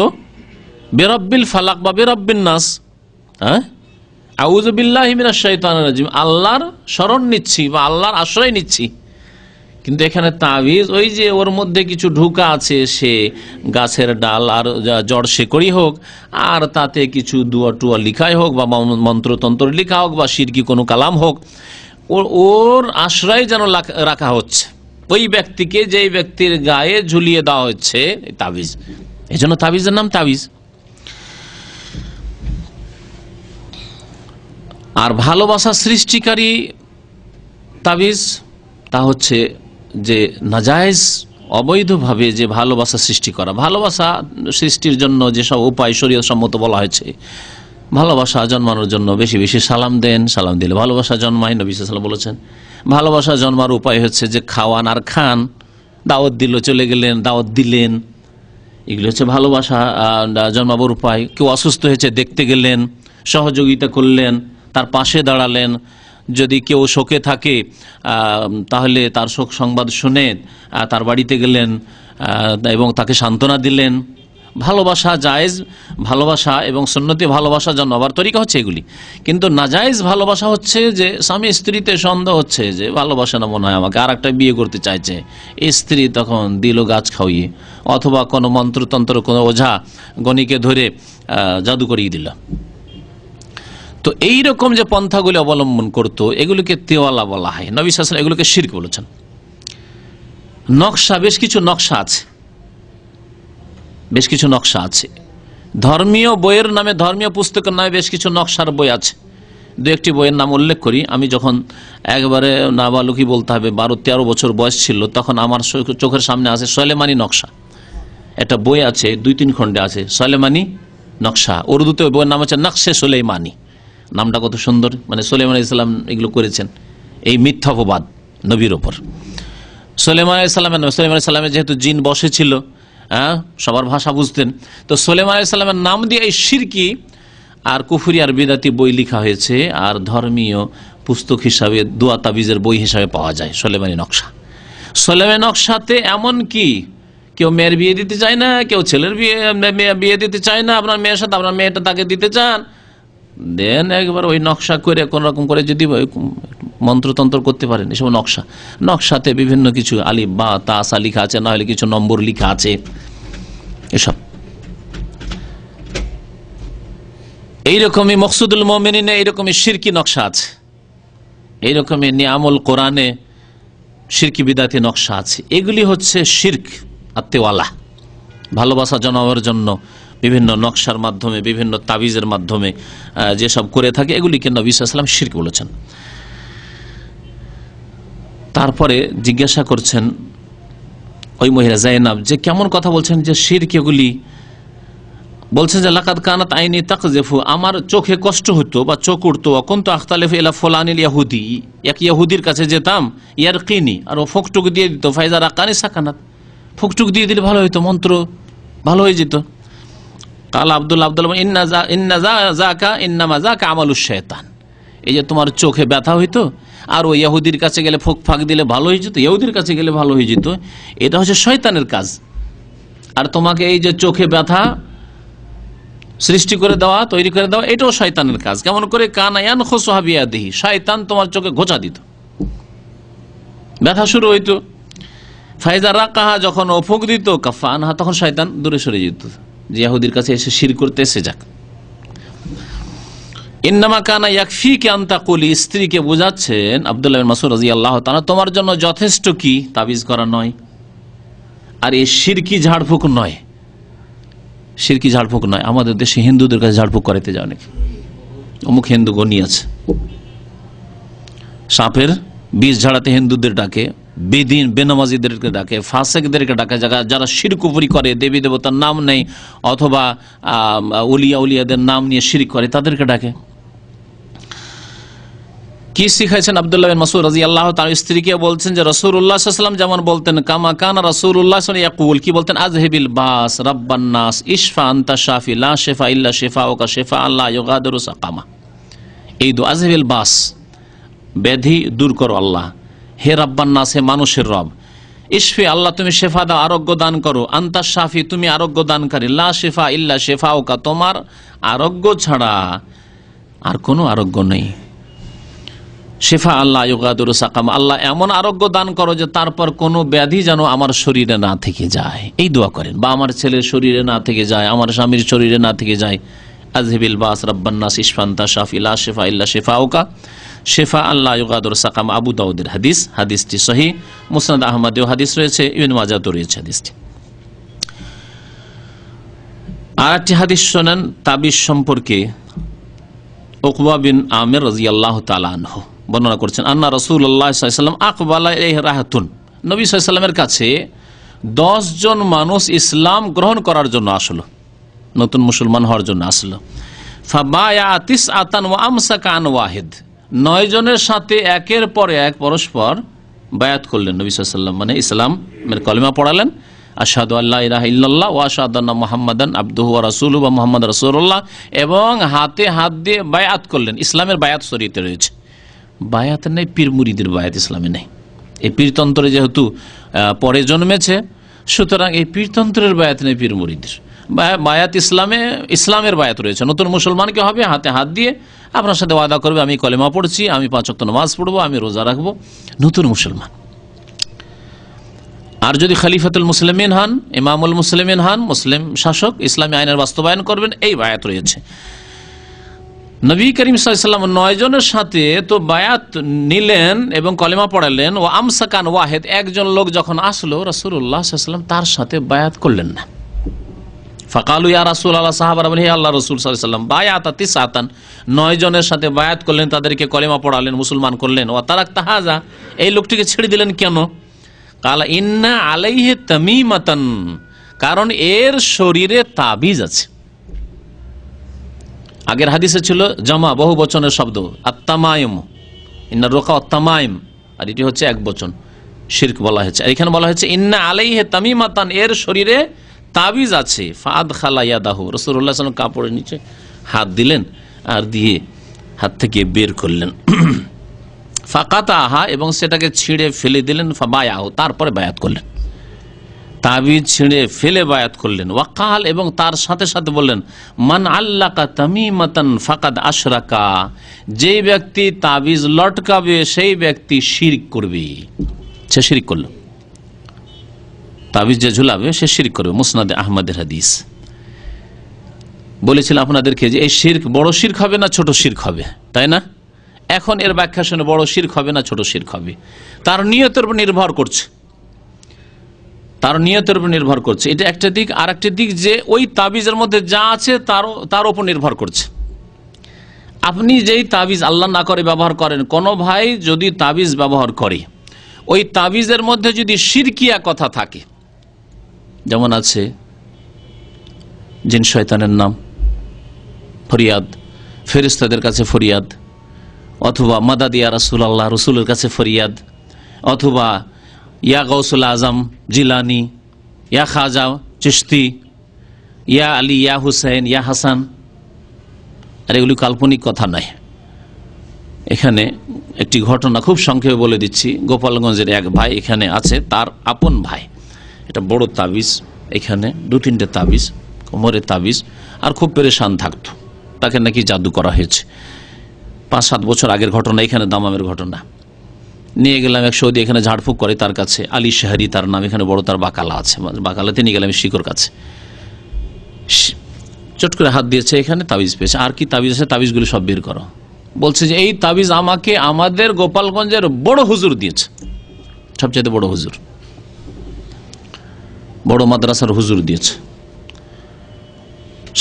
বেরব্বিল ফালাক বা বেরব্বিন নাস হ্যাঁ আউজ বিল্লাহ আল্লাহর স্মরণ নিচ্ছি বা আল্লাহর আশ্রয় নিচ্ছি কিন্তু এখানে তাবিজ ওই যে ওর মধ্যে কিছু ঢুকা আছে সে গাছের ডাল আর জড় শেকড়ি হোক আর তাতে কিছু দুয়া টুয়া লিখাই হোক বা মন্ত্রতন্ত্র লিখা হোক বা সিরকি কোনো কালাম হোক ওর ওর আশ্রয় যেন রাখা হচ্ছে ওই ব্যক্তিকে যেই ব্যক্তির গায়ে ঝুলিয়ে দেওয়া হচ্ছে তাবিজ এই জন্য তাবিজের নাম তাবিজ আর ভালোবাসা সৃষ্টিকারী তাবিজ তা হচ্ছে যে নাজায়জ অবৈধভাবে যে ভালোবাসা সৃষ্টি করা ভালোবাসা সৃষ্টির জন্য যেসব উপায় শরীয় সম্মত বলা হয়েছে ভালোবাসা জন্মানোর জন্য বেশি বেশি সালাম দেন সালাম দিলে ভালোবাসা জন্মায় নবী সালাম বলেছেন ভালোবাসা জন্মার উপায় হচ্ছে যে খাওয়ান আর খান দাওয়াত দিল চলে গেলেন দাওয়াত দিলেন এগুলি হচ্ছে ভালোবাসা জন্মাবর উপায় কেউ অসুস্থ হয়েছে দেখতে গেলেন সহযোগিতা করলেন তার পাশে দাঁড়ালেন যদি কেউ শোকে থাকে তাহলে তার শোক সংবাদ শুনে তার বাড়িতে গেলেন এবং তাকে সান্ত্বনা দিলেন ভালোবাসা জায়েজ ভালোবাসা এবং সন্ন্যতি ভালোবাসা যা নবার তরিকা হচ্ছে এগুলি কিন্তু নাজায়েজ ভালোবাসা হচ্ছে যে স্বামী স্ত্রীতে সন্দেহ হচ্ছে যে ভালোবাসা না মনে হয় আমাকে আর একটা বিয়ে করতে চাইছে স্ত্রী তখন দিল গাছ খাওয়িয়ে অথবা কোনো মন্ত্রতন্ত্র কোনো ওঝা গণিকে ধরে জাদু করিয়ে দিল তো এই রকম যে পন্থাগুলি অবলম্বন করত এগুলিকে তেওয়ালা বলা হয় নবী শাসন এগুলোকে শির্ক বলেছেন নকশা বেশ কিছু নকশা আছে বেশ কিছু নকশা আছে ধর্মীয় বইয়ের নামে ধর্মীয় পুস্তকের নামে বেশ কিছু নকশার বই আছে দু একটি বইয়ের নাম উল্লেখ করি আমি যখন একবারে নাবালুকি বলতে হবে বারো তেরো বছর বয়স ছিল তখন আমার চোখের সামনে আছে সলেমানি নকশা একটা বই আছে দুই তিন খণ্ডে আছে সলেমানি নকশা উর্দুতে বইয়ের নাম হচ্ছে নকশে সলেমানি নামটা কত সুন্দর মানে সোলেমান ইসলাম এগুলো করেছেন এই মিথ্যা অপবাদ নবীর ওপর সোলেমান ইসলামের সোলেমান ইসলামের যেহেতু জিন বসেছিল হ্যাঁ সবার ভাষা বুঝতেন তো সোলেমান ইসলামের নাম দিয়ে এই সিরকি আর কুফুরি আর বিদাতি বই লেখা হয়েছে আর ধর্মীয় পুস্তক হিসাবে দোয়া তাবিজের বই হিসাবে পাওয়া যায় সোলেমানি নকশা সোলেমানি নকশাতে এমন কি কেউ মেয়ের বিয়ে দিতে চায় না কেউ ছেলের বিয়ে বিয়ে দিতে চায় না আপনার মেয়ের সাথে আপনার মেয়েটা তাকে দিতে চান দেন একবার ওই নকশা করে কোন রকম করে যদি মন্ত্রতন্ত্র করতে পারেন এসব নকশা নকশাতে বিভিন্ন কিছু আলি বা তাসা লিখা আছে না হলে কিছু নম্বর লিখা আছে এসব এইরকমই মকসুদুল মোমিনে এইরকমই সিরকি নকশা আছে এইরকমই নিয়ামুল কোরআনে সিরকি বিদাতি নকশা আছে এগুলি হচ্ছে শির্ক আত্মেওয়ালা ভালোবাসা জনাবার জন্য বিভিন্ন নকশার মাধ্যমে বিভিন্ন তাবিজের মাধ্যমে যেসব করে থাকে এগুলিকে নবী সাল্লাম শির্ক বলেছেন তারপরে জিজ্ঞাসা করছেন ওই মহিলা জাইনাব যে কেমন কথা বলছেন যে শির্ক এগুলি বলছেন যে লাকাত কানাত আইনি তাকজেফু আমার চোখে কষ্ট হতো বা চোখ উঠতো অকন্ত আখতালেফ এলা ফোলানিল ইয়াহুদি এক ইয়াহুদির কাছে যেতাম ইয়ার কিনি আর ও ফুকটুক দিয়ে দিত ফাইজার আকানি সাকানাত ফুকটুক দিয়ে দিলে ভালো হইতো মন্ত্র ভালো হয়ে যেত কাল আব্দুল আব্দুল ইন্নামা শেতান এই যে তোমার চোখে ব্যথা হইতো আর ওই ইহুদির কাছে গেলে ফোঁক ফাঁক দিলে ভালো হয়ে যেত ইহুদির কাছে গেলে ভালো হয়ে যেত এটা হচ্ছে শয়তানের কাজ আর তোমাকে এই যে চোখে ব্যথা সৃষ্টি করে দেওয়া তৈরি করে দেওয়া এটাও শয়তানের কাজ কেমন করে কানায়ান খোসহাবিয়া দেহি শয়তান তোমার চোখে ঘোচা দিত ব্যথা শুরু হইতো ফাইজা রাকাহা যখন ও ফোঁক দিত কাফা আনহা তখন শয়তান দূরে সরে যেত জিয়াহুদির কাছে এসে শির করতে এসে যাক ইন্নামা কানা ইয়াকফি কে আন্তাকুলি স্ত্রীকে বোঝাচ্ছেন আবদুল্লাহ মাসুর রাজি আল্লাহ তালা তোমার জন্য যথেষ্ট কি তাবিজ করা নয় আর এই সিরকি ঝাড়ফুঁক নয় সিরকি ঝাড়ফুঁক নয় আমাদের দেশে হিন্দুদের কাছে ঝাড়ফুঁক করাতে যায় অনেক অমুক হিন্দু গনি আছে সাপের বিষ ঝাড়াতে হিন্দুদের ডাকে বেদিন বেনামাজিদেরকে ডাকে ফাসেকদেরকে ডাকে যারা যারা শিরকুপুরি করে দেবী দেবতার নাম নেই অথবা উলিয়া উলিয়াদের নাম নিয়ে শির করে তাদেরকে ডাকে কি শিখাইছেন আবদুল্লাহ মাসুর রাজি আল্লাহ তার স্ত্রীকে বলছেন যে সাল্লাম যেমন বলতেন কামা কান রসুল্লাহ ইয়াকুল কি বলতেন হেবিল বাস নাস ইশফা আন্তা শাফি লা শেফা ইল্লা শেফা ওকা শেফা আল্লাহ ইয়োগাদুর সাকামা এই দু হেবিল বাস ব্যাধি দূর করো আল্লাহ হে রাব্বান্নাস হে মানুষের রব ইশফে আল্লাহ তুমি শেফা দাও আরোগ্য দান করো আন্তা শাফি তুমি আরোগ্য দানকারী লা শেফা ইল্লা শেফা ওকা তোমার আরোগ্য ছাড়া আর কোনো আরোগ্য নেই শেফা আল্লাহ ইউগাদুর সাকাম আল্লাহ এমন আরোগ্য দান করো যে তারপর কোনো ব্যাধি যেন আমার শরীরে না থেকে যায় এই দোয়া করেন বা আমার ছেলের শরীরে না থেকে যায় আমার স্বামীর শরীরে না থেকে যায় আজহিবিল বাস রব্বান্নাস ইশফান্তা শাফ ইলা শেফা ইল্লা শেফা ওকা শেফা আল্লাহ ইউগাদুর সাকাম আবু দাউদের হাদিস হাদিসটি সহি মুসনাদ আহমদেও হাদিস রয়েছে ইবিন মাজাতেও রয়েছে হাদিসটি আর একটি হাদিস শোনেন তাবিজ সম্পর্কে ওকবা বিন আমের রাজি আল্লাহ তালাহ বর্ণনা করছেন আন্না রসুল্লাহাম আকবালা এই রাহাতুন নবী সাল্লামের কাছে দশজন মানুষ ইসলাম গ্রহণ করার জন্য আসলো নতুন মুসলমান হওয়ার জন্য আসলো ফাবায়াতিস আতান ওয়া আমসা কান ওয়াহিদ নয় জনের সাথে একের পরে এক পরস্পর বায়াত করলেন নবী মানে ইসলামের মানে কলিমা পড়ালেন আসাদু আল্লাহ ইরাহ ইল্লাল্লাহ ওয়া আসাদান্না মোহাম্মদান আব্দুহু রাসুল বা মোহাম্মদ রাসুল্লাহ এবং হাতে হাত দিয়ে বায়াত করলেন ইসলামের বায়াত শরীতে রয়েছে বায়াত নেই পীরমুরিদের মুরিদের বায়াত ইসলামে নেই এই পীরতন্ত্রে যেহেতু পরে জন্মেছে সুতরাং এই পীরতন্ত্রের বায়াত নেই পীরমুরিদের বায়াত ইসলামে ইসলামের বায়াত রয়েছে নতুন মুসলমানকে হবে হাতে হাত দিয়ে আপনার সাথে ওয়াদা করবে আমি কলেমা পড়ছি আমি পাঁচক্ত নামাজ পড়বো আমি রোজা রাখবো নতুন মুসলমান আর যদি খালিফাতুল মুসলিমিন হন ইমামুল মুসলিমিন হন মুসলিম শাসক ইসলামী আইনের বাস্তবায়ন করবেন এই বায়াত রয়েছে নবী করিম সাল্লাম নয় জনের সাথে তো বায়াত নিলেন এবং কলেমা পড়ালেন ও আমসাকান ওয়াহেদ একজন লোক যখন আসলো রাসুল্লাহ সাল্লাম তার সাথে বায়াত করলেন না ফাকালু ইয়া রাসুল আল্লাহ সাহাবার হে আল্লাহ রসুল সাল্লাম বায়াতা তিস নয় জনের সাথে বায়াত করলেন তাদেরকে কলেমা পড়ালেন মুসলমান করলেন ও তারাক তাহাজা এই লোকটিকে ছেড়ে দিলেন কেন কালা ইন্না আলাইহে তামিমাতান কারণ এর শরীরে তাবিজ আছে আগের হাদিসে ছিল জমা বহু বচনের শব্দ আত্মায়ম ইন্না রোকা অত্তামায়ম আর এটি হচ্ছে এক বচন শির্ক বলা হয়েছে এখানে বলা হয়েছে ইন্না আলাইহে তামিমাতান এর শরীরে তাবিজ আছে ফাদ খালা দাহু রসুল্লাহ সাল্লাম কাপড়ের নিচে হাত দিলেন আর দিয়ে হাত থেকে বের করলেন ফাঁকাতা আহা এবং সেটাকে ছিঁড়ে ফেলে দিলেন বায়াহ তারপরে বায়াত করলেন তাবিজ ছিঁড়ে ফেলে বায়াত করলেন ওয়াকাল এবং তার সাথে সাথে বললেন মান আল্লাকা তামিমাতান ফাকাদ আশরাকা যেই ব্যক্তি তাবিজ লটকাবে সেই ব্যক্তি শিরিক করবে সে শিরিক করলো তাবিজ যে ঝুলাবে সে শির্ক করবে মুসনাদে আহমদের হাদিস বলেছিল আপনাদেরকে যে এই শির্ক বড় শির্ক হবে না ছোট শির্ক হবে তাই না এখন এর ব্যাখ্যা শুনে বড় শির্ক হবে না ছোট শির্ক হবে তার নিয়তের উপর নির্ভর করছে তার নিয়তের উপর নির্ভর করছে এটা একটা দিক আর একটা দিক যে ওই তাবিজের মধ্যে যা আছে তার তার উপর নির্ভর করছে আপনি যেই তাবিজ আল্লাহ না করে ব্যবহার করেন কোনো ভাই যদি তাবিজ ব্যবহার করে ওই তাবিজের মধ্যে যদি শিরকিয়া কথা থাকে যেমন আছে জিন শয়তানের নাম ফরিয়াদ ফেরিস্তাদের কাছে ফরিয়াদ অথবা দিয়া রসুল আল্লাহ রসুলের কাছে ফরিয়াদ অথবা ইয়া গৌসুল আজম জিলানি ইয়া খাজা চিস্তি ইয়া আলী ইয়া হুসেন ইয়া হাসান আর এগুলি কাল্পনিক কথা নয় এখানে একটি ঘটনা খুব সংক্ষেপে বলে দিচ্ছি গোপালগঞ্জের এক ভাই এখানে আছে তার আপন ভাই এটা বড় তাবিজ এখানে দু তিনটে তাবিজ কোমরে তাবিজ আর খুব পেরেশান থাকত তাকে নাকি জাদু করা হয়েছে পাঁচ সাত বছর আগের ঘটনা এখানে দামামের ঘটনা নিয়ে গেলাম এক সৌদি এখানে ঝাড়ফুঁক করে তার কাছে আলী শাহরি তার নাম এখানে বড় তার বাকালা আছে বাকালাতে নিয়ে গেলাম শিকর কাছে চট করে হাত দিয়েছে এখানে তাবিজ পেয়েছে আর কি তাবিজ আছে তাবিজগুলি সব বের করো বলছে যে এই তাবিজ আমাকে আমাদের গোপালগঞ্জের বড় হুজুর দিয়েছে সবচেয়ে বড় হুজুর বড় মাদ্রাসার হুজুর দিয়েছে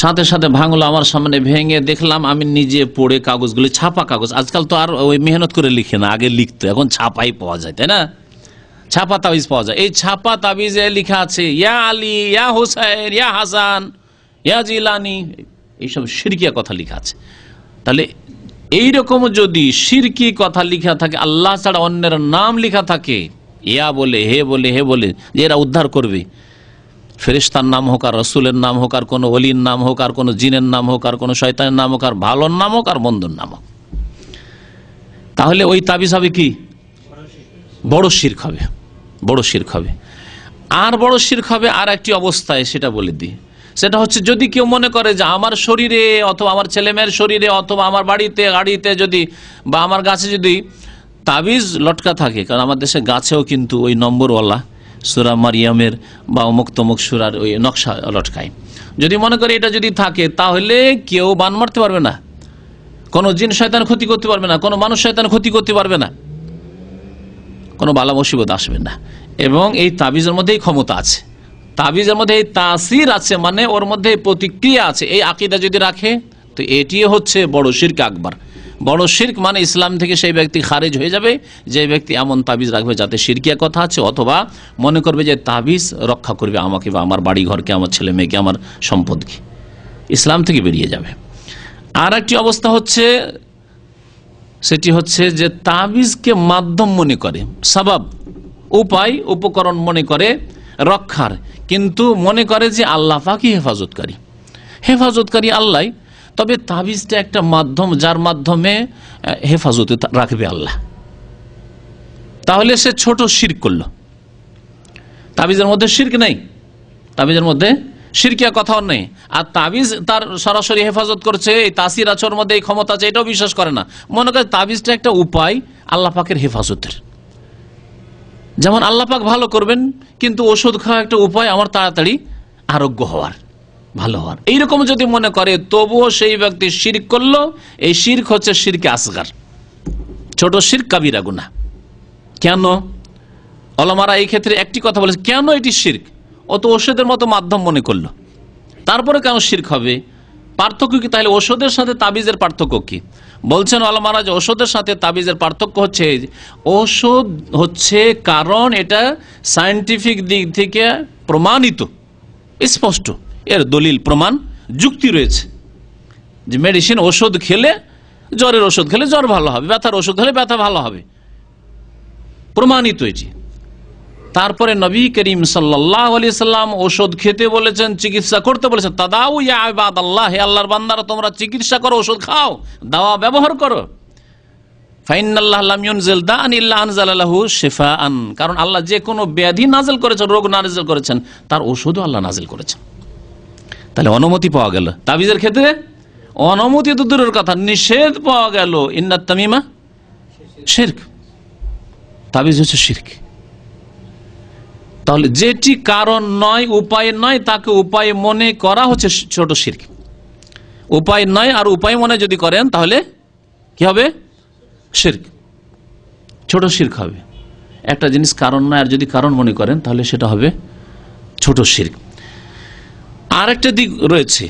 সাথে সাথে ভাঙলো আমার সামনে ভেঙে দেখলাম আমি নিজে পড়ে কাগজগুলি ছাপা কাগজ আজকাল তো আর ওই মেহনত করে লিখে না আগে লিখতো এখন ছাপাই পাওয়া যায় তাই না ছাপা তাবিজ পাওয়া যায় এই ছাপা তাবিজে লিখা আছে ইয়া আলী ইয়া হুসাইন ইয়া হাসান ইয়া জিলানি এইসব সিরকিয়া কথা লিখা আছে তাহলে এইরকম যদি সিরকি কথা লিখা থাকে আল্লাহ ছাড়া অন্যের নাম লিখা থাকে ইয়া বলে হে বলে হে বলে যে এরা উদ্ধার করবে ফেরিস্তার নাম হোক আর রসুলের নাম হোক আর কোনো অলির নাম হোক আর কোনো জিনের নাম হোক আর কোনো শয়তানের নাম হোক আর ভালোর নাম হোক আর মন্দর নাম হোক তাহলে ওই তাবিজ হবে কি বড় শির্ক হবে বড় শির্ক হবে আর বড় শির্ক হবে আর একটি অবস্থায় সেটা বলে দিই সেটা হচ্ছে যদি কেউ মনে করে যে আমার শরীরে অথবা আমার ছেলেমেয়ের শরীরে অথবা আমার বাড়িতে গাড়িতে যদি বা আমার গাছে যদি তাবিজ লটকা থাকে কারণ আমার দেশে গাছেও কিন্তু ওই নম্বরওয়ালা সুরা মারিয়ামের বা অমুক তমুক সুরার ওই নকশা লটকায় যদি মনে করে এটা যদি থাকে তাহলে কেউ বান মারতে পারবে না কোনো জিন শয়তান ক্ষতি করতে পারবে না কোনো মানুষ শয়তান ক্ষতি করতে পারবে না কোনো বালা মুসিবত আসবে না এবং এই তাবিজের মধ্যেই ক্ষমতা আছে তাবিজের মধ্যে এই তাসির আছে মানে ওর মধ্যে প্রতিক্রিয়া আছে এই আকিদা যদি রাখে তো এটি হচ্ছে বড় শিরকে আকবর বড় শির্ক মানে ইসলাম থেকে সেই ব্যক্তি খারিজ হয়ে যাবে যে ব্যক্তি এমন তাবিজ রাখবে যাতে শিরকিয়া কথা আছে অথবা মনে করবে যে তাবিজ রক্ষা করবে আমাকে বা আমার বাড়ি ঘরকে আমার ছেলে মেয়েকে আমার সম্পদকে ইসলাম থেকে বেরিয়ে যাবে আর একটি অবস্থা হচ্ছে সেটি হচ্ছে যে তাবিজকে মাধ্যম মনে করে সাবাব উপায় উপকরণ মনে করে রক্ষার কিন্তু মনে করে যে আল্লাহ পাকি হেফাজতকারী হেফাজতকারী আল্লাহ তবে তাবিজটা একটা মাধ্যম যার মাধ্যমে হেফাজতে রাখবে আল্লাহ তাহলে সে ছোট শির করল তাবিজের মধ্যে শির্ক নেই তাবিজের মধ্যে সিরকিয়া কথাও নেই আর তাবিজ তার সরাসরি হেফাজত করছে এই তাসির আচর মধ্যে এই ক্ষমতা আছে এটাও বিশ্বাস করে না মনে করে তাবিজটা একটা উপায় আল্লাহ পাকের হেফাজতের যেমন আল্লাহ পাক ভালো করবেন কিন্তু ওষুধ খাওয়া একটা উপায় আমার তাড়াতাড়ি আরোগ্য হওয়ার ভালো হওয়ার এইরকম যদি মনে করে তবুও সেই ব্যক্তি শির্ক করলো এই শির্ক হচ্ছে শিরকে আসগার ছোট শির কাবিরা গুনা কেন অলমারা এই ক্ষেত্রে একটি কথা বলেছে কেন এটি শির্ক অত ওষুধের মতো মাধ্যম মনে করলো তারপরে কেন শির্ক হবে পার্থক্য কি তাহলে ওষুধের সাথে তাবিজের পার্থক্য কি বলছেন আলমারা যে ওষুধের সাথে তাবিজের পার্থক্য হচ্ছে ওষুধ হচ্ছে কারণ এটা সায়েন্টিফিক দিক থেকে প্রমাণিত স্পষ্ট এর দলিল প্রমাণ যুক্তি রয়েছে যে মেডিসিন ওষুধ খেলে জ্বরের ওষুধ খেলে জ্বর ভালো হবে ব্যথার ওষুধ খেলে ব্যথা ভালো হবে প্রমাণিত এটি তারপরে নবী করিম সাল্লাম ওষুধ খেতে বলেছেন চিকিৎসা করতে বলেছেন তাদাও ইয়াবাদ আল্লাহ হে আল্লাহর বান্দারা তোমরা চিকিৎসা করো ওষুধ খাও দাওয়া ব্যবহার করো কারণ আল্লাহ যে কোনো ব্যাধি নাজেল করেছেন রোগ নাজেল করেছেন তার ওষুধও আল্লাহ নাজেল করেছেন তাহলে অনুমতি পাওয়া গেল তাবিজের ক্ষেত্রে অনুমতি তো দূরের কথা নিষেধ পাওয়া গেল ইন্নার তামিমা শির্ক তাবিজ হচ্ছে শির্ক তাহলে যেটি কারণ নয় উপায় নয় তাকে উপায় মনে করা হচ্ছে ছোট শির্ক উপায় নয় আর উপায় মনে যদি করেন তাহলে কি হবে শির্ক ছোট শির্ক হবে একটা জিনিস কারণ নয় আর যদি কারণ মনে করেন তাহলে সেটা হবে ছোট শির্ক আরেকটা দিক রয়েছে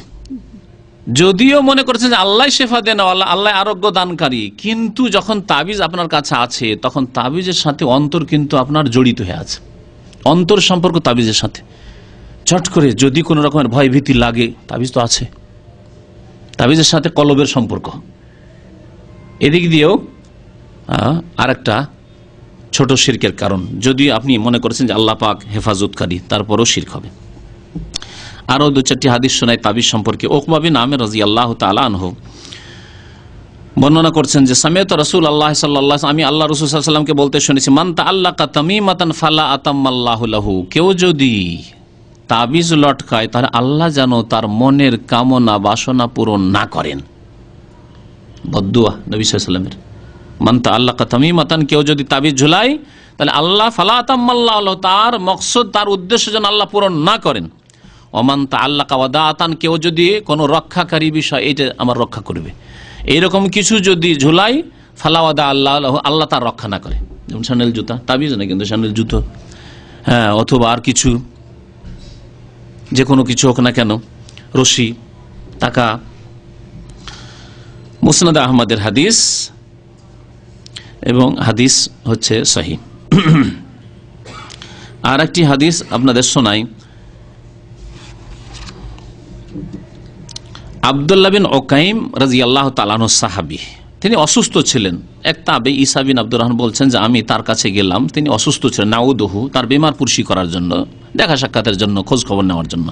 যদিও মনে করছেন যে আল্লাহ শেফা দেন আল্লাহ আরোগ্য দানকারী কিন্তু যখন তাবিজ আপনার কাছে আছে তখন তাবিজের সাথে অন্তর কিন্তু আপনার জড়িত হয়ে আছে অন্তর সম্পর্ক তাবিজের সাথে চট করে যদি কোনো রকমের ভয়ভীতি লাগে তাবিজ তো আছে তাবিজের সাথে কলবের সম্পর্ক এদিক দিয়েও আর একটা ছোট শির্কের কারণ যদি আপনি মনে করছেন যে আল্লাহ পাক হেফাজতকারী তারপরও শির্ক হবে আরও দু চারটি হাদিস শোনায় তাবিজ সম্পর্কে ওকমাবিন আমের রাজি আল্লাহ তালহ বর্ণনা করছেন যে সামেত রসুল আল্লাহ সাল্লাহ আমি আল্লাহ রসুল সাল্লামকে বলতে শুনেছি তা আল্লাহ মাতান ফালা লাহু কেউ যদি তাবিজ লটকায় তাহলে আল্লাহ যেন তার মনের কামনা বাসনা পূরণ না করেন বদুয়া নবী সাল্লামের তা আল্লাহ মাতান কেউ যদি তাবিজ ঝুলাই তাহলে আল্লাহ ফালা আতাম্মাল্লাহ তার মকসদ তার উদ্দেশ্য যেন আল্লাহ পূরণ না করেন অমান তা আল্লা কাওয়াদা আতান কেউ যদি কোনো রক্ষাকারী বিষয় এটা আমার রক্ষা করবে এইরকম কিছু যদি ঝুলাই ফালাওয়াদা আল্লাহ আল্লাহ তার রক্ষা না করে যেমন স্যান্ডেল জুতা তাবিজ না কিন্তু স্যান্ডেল জুতো হ্যাঁ অথবা আর কিছু যে কোনো কিছু হোক না কেন রশি টাকা মুসনাদ আহমদের হাদিস এবং হাদিস হচ্ছে সহি আর একটি হাদিস আপনাদের শোনাই আবদুল্লা বিন ওকাইম রাজি আল্লাহ তালানো সাহাবি তিনি অসুস্থ ছিলেন এক তাবে বিন আব্দুর রহমান বলছেন যে আমি তার কাছে গেলাম তিনি অসুস্থ ছিলেন নাউদহু তার বেমার পুরসি করার জন্য দেখা সাক্ষাতের জন্য খোঁজ খবর নেওয়ার জন্য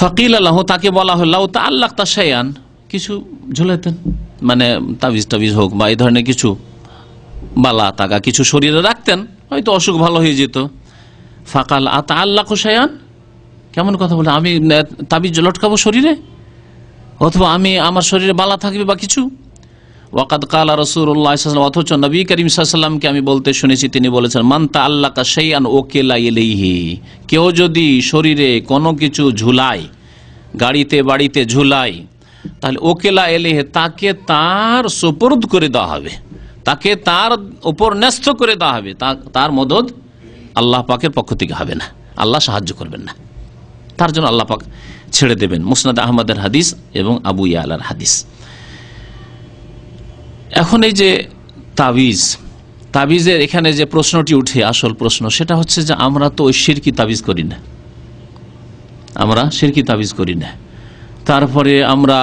ফকিল আল্লাহ তাকে বলা হল তা আল্লাহ তা শায়ান কিছু ঝুলাইতেন মানে তাবিজ টাবিজ হোক বা এই ধরনের কিছু বালা তাকা কিছু শরীরে রাখতেন হয়তো অসুখ ভালো হয়ে যেত ফাকাল তা আল্লাহ শায়ান কেমন কথা বলে আমি তাবিজ লটকাবো শরীরে অথবা আমি আমার শরীরে বালা থাকবে বা কিছু ওয়াকাদ কালা রসুল্লাহ অথচ নবী করিম সাল্লামকে আমি বলতে শুনেছি তিনি বলেছেন মান্তা আল্লাহ কা সেই আন ওকেলা এলেইহি কেউ যদি শরীরে কোনো কিছু ঝুলায় গাড়িতে বাড়িতে ঝুলায় তাহলে ওকেলা এলেহে তাকে তার সোপরদ করে দেওয়া হবে তাকে তার ওপর ন্যস্ত করে দেওয়া হবে তার মদত আল্লাহ পাকের পক্ষ থেকে হবে না আল্লাহ সাহায্য করবেন না তার জন্য আল্লাপাক ছেড়ে দেবেন মুসনাদ আহমদের হাদিস এবং আবু ইয়ালার হাদিস এখন এই যে তাবিজ তাবিজের এখানে যে প্রশ্নটি উঠে আসল প্রশ্ন সেটা হচ্ছে যে আমরা তো ওই সিরকি তাবিজ করি না আমরা সিরকি তাবিজ করি না তারপরে আমরা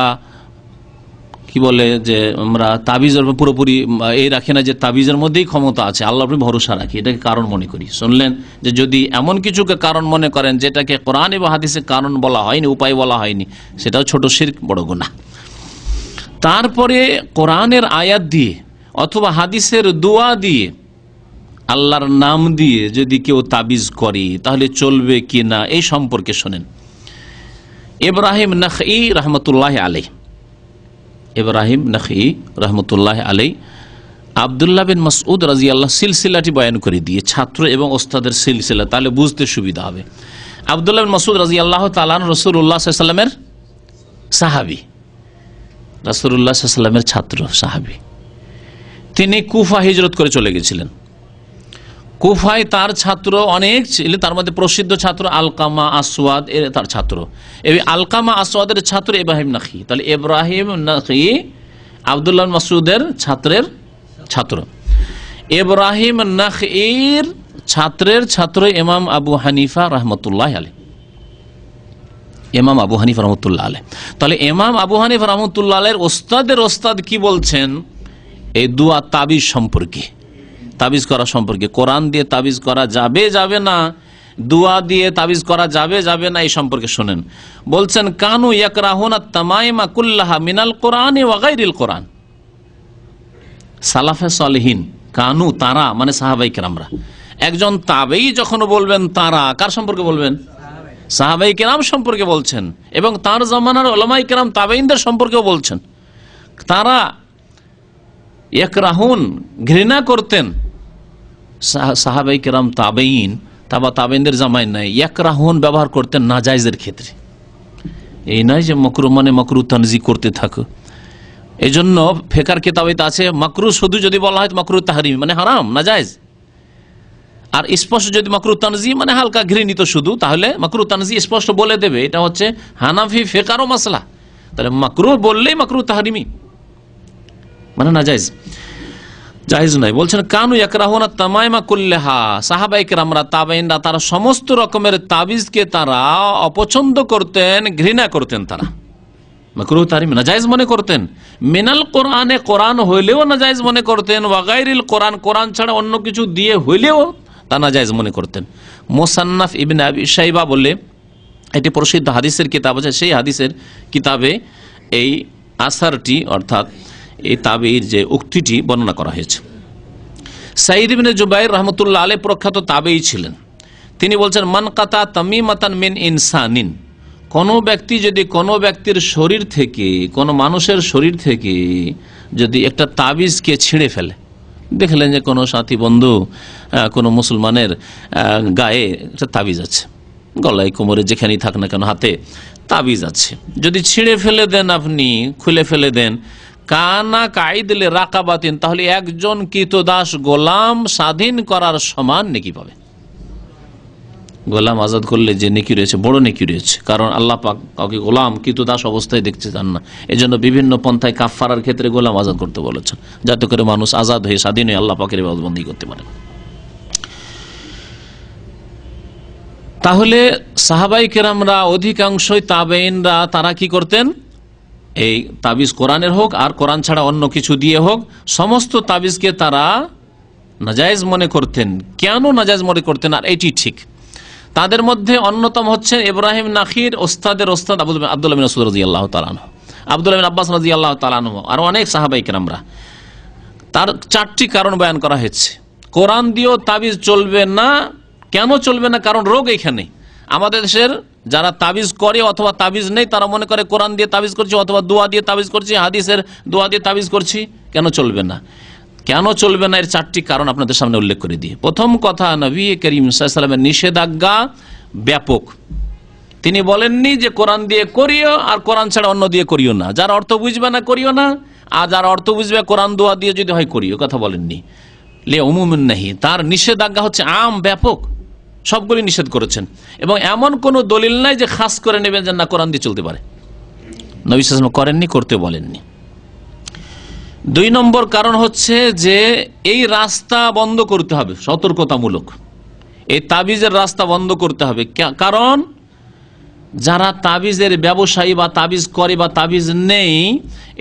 কি বলে যে আমরা তাবিজের পুরোপুরি এই রাখি না যে তাবিজের মধ্যেই ক্ষমতা আছে আল্লাহ আপনি ভরসা রাখি এটাকে কারণ মনে করি শুনলেন যে যদি এমন কিছুকে কারণ মনে করেন যেটাকে কোরআন বা হাদিসে কারণ বলা হয়নি উপায় বলা হয়নি সেটাও ছোট শির বড় গুণা তারপরে কোরআনের আয়াত দিয়ে অথবা হাদিসের দোয়া দিয়ে আল্লাহর নাম দিয়ে যদি কেউ তাবিজ করে তাহলে চলবে কি না এই সম্পর্কে শোনেন ইব্রাহিম ই রহমতুল্লাহ আলী ইব্রাহিম নাকি রহমতুল্লাহ আলী আবদুল্লাহ বিন মাসউদ রাজি আল্লাহ সিলসিলাটি বয়ান করে দিয়ে ছাত্র এবং ওস্তাদের সিলসিলা তাহলে বুঝতে সুবিধা হবে আবদুল্লাহ বিন মাসুদ রাজি আল্লাহ তালান রসুল্লাহ সাল্লামের সাহাবি রসুল্লাহ সাল্লামের ছাত্র সাহাবি তিনি কুফা হিজরত করে চলে গেছিলেন কুফায় তার ছাত্র অনেক ছিল তার মধ্যে প্রসিদ্ধ ছাত্র আলকামা আসওয়াদ এর তার ছাত্র এই আলকামা আসওয়াদের ছাত্র এব্রাহিম নাকি তাহলে এব্রাহিম নাকি আবদুল্লাহ মাসুদের ছাত্রের ছাত্র নাখ নাকির ছাত্রের ছাত্র এমাম আবু হানিফা রহমতুল্লাহ আলী এমাম আবু হানিফ রহমতুল্লাহ আলহ তাহলে ইমাম আবু হানিফ রহমতুল্লাহ আলের ওস্তাদের ওস্তাদ কি বলছেন এই দুয়া তাবিজ সম্পর্কে তাবিজ করা সম্পর্কে কোরআন দিয়ে তাবিজ করা যাবে যাবে না দুয়া দিয়ে তাবিজ করা যাবে যাবে না এই সম্পর্কে শোনেন বলছেন কানু তামাইমা কুল্লাহা মিনাল কোরআন ওয়াগাইরিল কোরআন সালাফে সালহীন কানু তারা মানে সাহাবাই কেরামরা একজন তাবেই যখন বলবেন তারা কার সম্পর্কে বলবেন সাহাবাই কেরাম সম্পর্কে বলছেন এবং তার জমানার ওলামাই কেরাম তাবেইনদের সম্পর্কেও বলছেন তারা একরাহুন ঘৃণা করতেন সাহাবাই কেরাম তাবেইন তাবা তাবেনদের জামাই নাই একরাহন ব্যবহার করতেন নাজাইজের ক্ষেত্রে এই নয় যে মকরু মানে মকরু তানজি করতে থাকো এই জন্য ফেকার কেতাবিত আছে মকরু শুধু যদি বলা হয় মকরু তাহারিম মানে হারাম নাজাইজ আর স্পষ্ট যদি মকরু তানজি মানে হালকা ঘৃণিত শুধু তাহলে মকরু তানজি স্পষ্ট বলে দেবে এটা হচ্ছে হানাফি ফেকারও মশলা তাহলে মকরু বললেই মকরু তাহারিমি মানে নাজাইজ জাহিজ নয় বলছেন কানু একরাহনা তামাইমা কুল্লেহা সাহাবাই রামরা তাবাইনরা তারা সমস্ত রকমের তাবিজকে তারা অপছন্দ করতেন ঘৃণা করতেন তারা মাকরু তারিম মনে করতেন মিনাল মনে করতেন ওয়াগাইরিল ছাড়া অন্য কিছু দিয়ে তা মনে করতেন মোসান্নাফ বলে এটি প্রসিদ্ধ হাদিসের কিতাব আছে সেই হাদিসের কিতাবে এই আসারটি অর্থাৎ এই তাবির যে উক্তিটি বর্ণনা করা হয়েছে সাইদ ইবিন জুবাইর রহমতুল্লাহ আলে প্রখ্যাত তাবেই ছিলেন তিনি বলছেন মান কাতা তামিমাতান মিন ইনসানিন কোনো ব্যক্তি যদি কোনো ব্যক্তির শরীর থেকে কোনো মানুষের শরীর থেকে যদি একটা তাবিজকে ছিঁড়ে ফেলে দেখলেন যে কোনো সাথী বন্ধু কোনো মুসলমানের গায়ে একটা তাবিজ আছে গলায় কোমরে যেখানেই থাক না কেন হাতে তাবিজ আছে যদি ছিঁড়ে ফেলে দেন আপনি খুলে ফেলে দেন কানা কাইদলে রাকাবাতিন তাহলে একজন কৃতদাস গোলাম স্বাধীন করার সমান নেকি পাবে গোলাম আজাদ করলে যে নেকি রয়েছে বড় নেকি রয়েছে কারণ আল্লাহ পাক কাউকে গোলাম দাস অবস্থায় দেখতে চান না এজন্য বিভিন্ন পন্থায় কাফারার ক্ষেত্রে গোলাম আজাদ করতে বলেছেন যাতে করে মানুষ আজাদ হয়ে স্বাধীন হয়ে আল্লাহ পাকের বাদবন্দি করতে পারে তাহলে সাহাবাই কেরামরা অধিকাংশই তাবেইনরা তারা কি করতেন এই তাবিজ কোরআনের হোক আর কোরআন ছাড়া অন্য কিছু দিয়ে হোক সমস্ত তাবিজকে তারা নাজায়জ মনে করতেন কেন নাজায়জ মনে করতেন আর এটি ঠিক তাদের মধ্যে অন্যতম হচ্ছেন ইব্রাহিম নাখির ওস্তাদের ওস্তাদ আবুল আবদুল্লাহ রসুল রাজি আল্লাহ তালানহ আবদুল্লাহ আব্বাস রাজি আল্লাহ তালানহ আর অনেক সাহাবাই কেরামরা তার চারটি কারণ বয়ান করা হয়েছে কোরআন দিয়েও তাবিজ চলবে না কেন চলবে না কারণ রোগ এখানেই আমাদের দেশের যারা তাবিজ করে অথবা তাবিজ নেই তারা মনে করে কোরআন দিয়ে তাবিজ করছি অথবা দোয়া দিয়ে তাবিজ করছি হাদিসের দোয়া দিয়ে তাবিজ করছি কেন চলবে না কেন চলবে না এর চারটি কারণ আপনাদের সামনে উল্লেখ করে দিয়ে প্রথম কথা নবী করিম সাল্লামের নিষেধাজ্ঞা ব্যাপক তিনি বলেননি যে কোরআন দিয়ে করিও আর কোরআন ছাড়া অন্য দিয়ে করিও না যার অর্থ বুঝবে না করিও না আর যার অর্থ বুঝবে কোরআন দোয়া দিয়ে যদি হয় করিও কথা বলেননি লে নাহি তার নিষেধাজ্ঞা হচ্ছে আম ব্যাপক সবগুলি নিষেধ করেছেন এবং এমন কোনো দলিল নাই যে খাস করে নেবেন যে না কোরআন দিয়ে চলতে পারে নবিশ্বাস করেননি করতে বলেননি দুই নম্বর কারণ হচ্ছে যে এই রাস্তা বন্ধ করতে হবে সতর্কতামূলক এই তাবিজের রাস্তা বন্ধ করতে হবে কারণ যারা তাবিজের ব্যবসায়ী বা তাবিজ করে বা তাবিজ নেই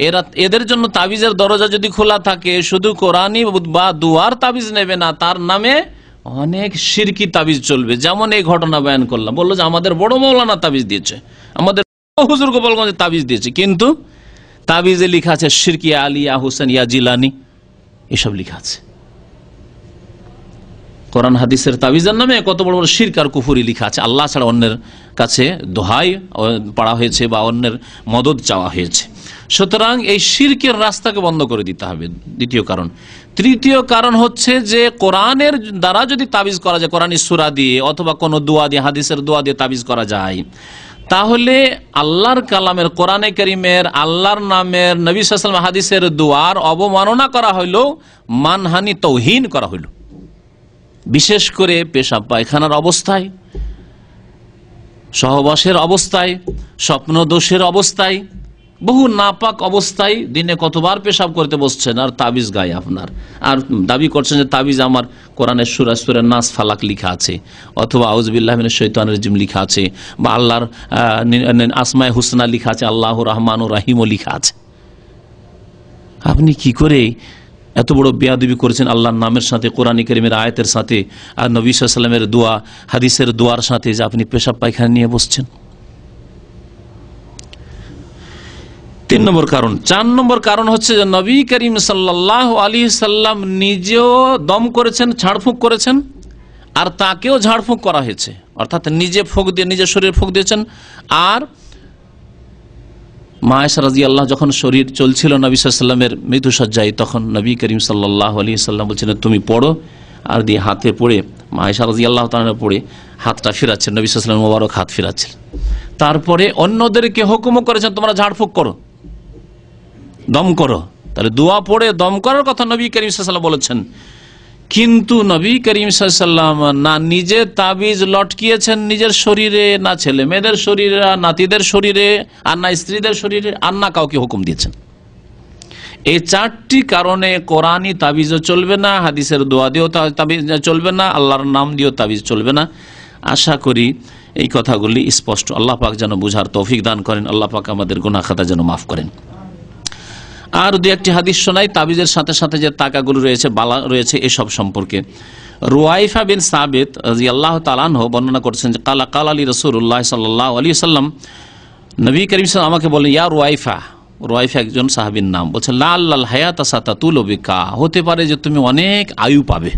এরা এদের জন্য তাবিজের দরজা যদি খোলা থাকে শুধু কোরআনই বা দুয়ার তাবিজ নেবে না তার নামে অনেক সিরকি তাবিজ চলবে যেমন এই ঘটনা বয়ান করলাম বললো যে আমাদের বড় মৌলানা তাবিজ দিয়েছে আমাদের হুজুর গোপালগঞ্জে তাবিজ দিয়েছে কিন্তু তাবিজে লিখা আছে সিরকি আলিয়া হোসেন ইয়া জিলানি এসব লিখা আছে কোরআন হাদিসের তাবিজের নামে কত বড় বড় সিরক আর কুফুরি লিখা আছে আল্লাহ ছাড়া অন্যের কাছে দোহাই পড়া হয়েছে বা অন্যের মদত চাওয়া হয়েছে সুতরাং এই সিরকের রাস্তাকে বন্ধ করে দিতে হবে দ্বিতীয় কারণ তৃতীয় কারণ হচ্ছে যে কোরআনের দ্বারা যদি তাবিজ করা যায় কোরআন সুরা দিয়ে অথবা কোনো দোয়া দিয়ে হাদিসের দোয়া দিয়ে তাবিজ করা যায় তাহলে আল্লাহর কালামের কোরআনে করিমের আল্লাহর নামের নবী সাল্লাম হাদিসের দোয়ার অবমাননা করা হইল মানহানি তৌহীন করা হইল বিশেষ করে পেশাব পায়খানার অবস্থায় সহবাসের অবস্থায় স্বপ্নদোষের অবস্থায় বহু নাপাক অবস্থায় দিনে কতবার পেশাব করতে বসছেন আর তাবিজ গায়ে আপনার আর দাবি করছেন যে তাবিজ আমার কোরআনের সুরের নাস ফালাক লিখা আছে অথবা আউজবিল্লাহমিন শৈতান জিম লিখা আছে বা আল্লাহর আসমায় হুসনা লিখা আছে আল্লাহ রহমান ও রাহিমও লিখা আছে আপনি কি করে এত বড় দেবী করেছেন আল্লাহর নামের সাথে কোরআন করিমের আয়াতের সাথে আর নবী সাল্লামের দোয়া হাদিসের দোয়ার সাথে যে আপনি পেশাব পায়খানা নিয়ে বসছেন তিন নম্বর কারণ চার নম্বর কারণ হচ্ছে যে নবী করিম সাল্লাহ আলী সাল্লাম নিজেও দম করেছেন ঝাড়ফুঁক করেছেন আর তাকেও ঝাড়ফুঁক করা হয়েছে অর্থাৎ নিজে ফুঁক দিয়ে নিজের শরীরে ফুঁক দিয়েছেন আর মায়েশারাজি আল্লাহ যখন শরীর চলছিল নবী সাল্লামের মৃদুসজ্জায় তখন নবী করিম সাল্লাহ আলী সাল্লাম বলছেন তুমি পড়ো আর দিয়ে হাতে পড়ে মায়েশারাজি আল্লাহ তালা পড়ে হাতটা ফিরাচ্ছেন নবী সাল্লাম মোবারক হাত ফিরাচ্ছেন তারপরে অন্যদেরকে হুকুমও করেছেন তোমরা ঝাড়ফুঁক করো দম করো তাহলে দোয়া পড়ে দম করার কথা নবী করিম সাল্লাম বলেছেন কিন্তু নবী করিম সাল্লাম না নিজে তাবিজ লটকিয়েছেন নিজের শরীরে না ছেলে মেয়েদের শরীরে নাতিদের শরীরে আর না স্ত্রীদের শরীরে আর না কাউকে হুকুম দিয়েছেন এই চারটি কারণে কোরআনই তাবিজও চলবে না হাদিসের দোয়া দিয়েও তাবিজ চলবে না আল্লাহর নাম দিয়েও তাবিজ চলবে না আশা করি এই কথাগুলি স্পষ্ট আল্লাহ পাক যেন বুঝার তৌফিক দান করেন আল্লাহ পাক আমাদের গুনা খাতা যেন মাফ করেন আর দু একটি হাদিস শোনাই তাবিজের সাথে সাথে যে তাকাগুলো রয়েছে বালা রয়েছে এসব সম্পর্কে রুয়াইফা বিন সাবেদ আল্লাহ তালানহ বর্ণনা করছেন যে কালা কাল আলী রসুল্লাহ সাল্লাহ আলী সাল্লাম নবী করিম সাল আমাকে বলেন ইয়া রুয়াইফা রুয়াইফা একজন সাহাবির নাম বলছে লাল লাল হায়াত সাতা তুল বিকা হতে পারে যে তুমি অনেক আয়ু পাবে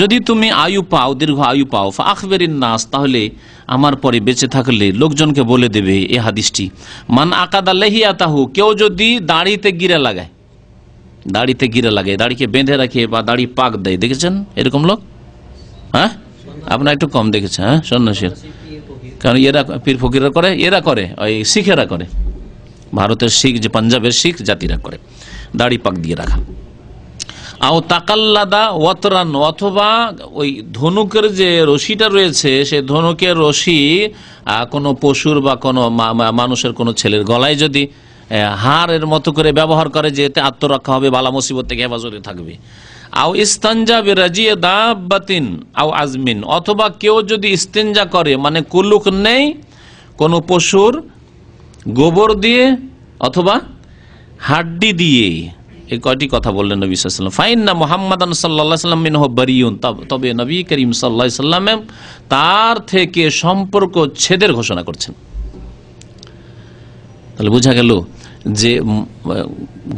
যদি তুমি আয়ু পাও দীর্ঘ আয়ু পাও আখবেরিন নাস তাহলে আমার পরে বেঁচে থাকলে লোকজনকে বলে দেবে এ হাদিসটি মান আকাদা লেহিয়া তাহু কেউ যদি দাড়িতে গিরে লাগায় দাড়িতে গিরে লাগে দাড়িকে বেঁধে রাখে বা দাড়ি পাক দেয় দেখেছেন এরকম লোক হ্যাঁ আপনার একটু কম দেখেছে হ্যাঁ সন্ন্যাসীর কারণ এরা পীর ফকিরা করে এরা করে ওই শিখেরা করে ভারতের শিখ যে পাঞ্জাবের শিখ জাতিরা করে দাড়ি পাক দিয়ে রাখা তাকাল্লাদা ওয়াতরান অথবা ওই ধনুকের যে রশিটা রয়েছে সে ধনুকের রশি কোনো পশুর বা কোনো মানুষের কোনো ছেলের গলায় যদি হাড়ের মতো করে ব্যবহার করে যে এতে আত্মরক্ষা হবে বালা মুসিবত থেকে হেফাজতে থাকবে আও ইস্তানজা বেরাজিয়ে বাতিন আও আজমিন অথবা কেউ যদি ইস্তেঞ্জা করে মানে কুলুক নেই কোনো পশুর গোবর দিয়ে অথবা হাড্ডি দিয়ে এই কয়টি কথা বললেন নবী সাল্লাম ফাইন্না মোহাম্মদান সাল্লা সাল্লাম মিনহ বারিউন তবে নবী করিম সাল্লা সাল্লাম তার থেকে সম্পর্ক ছেদের ঘোষণা করছেন তাহলে বোঝা গেল যে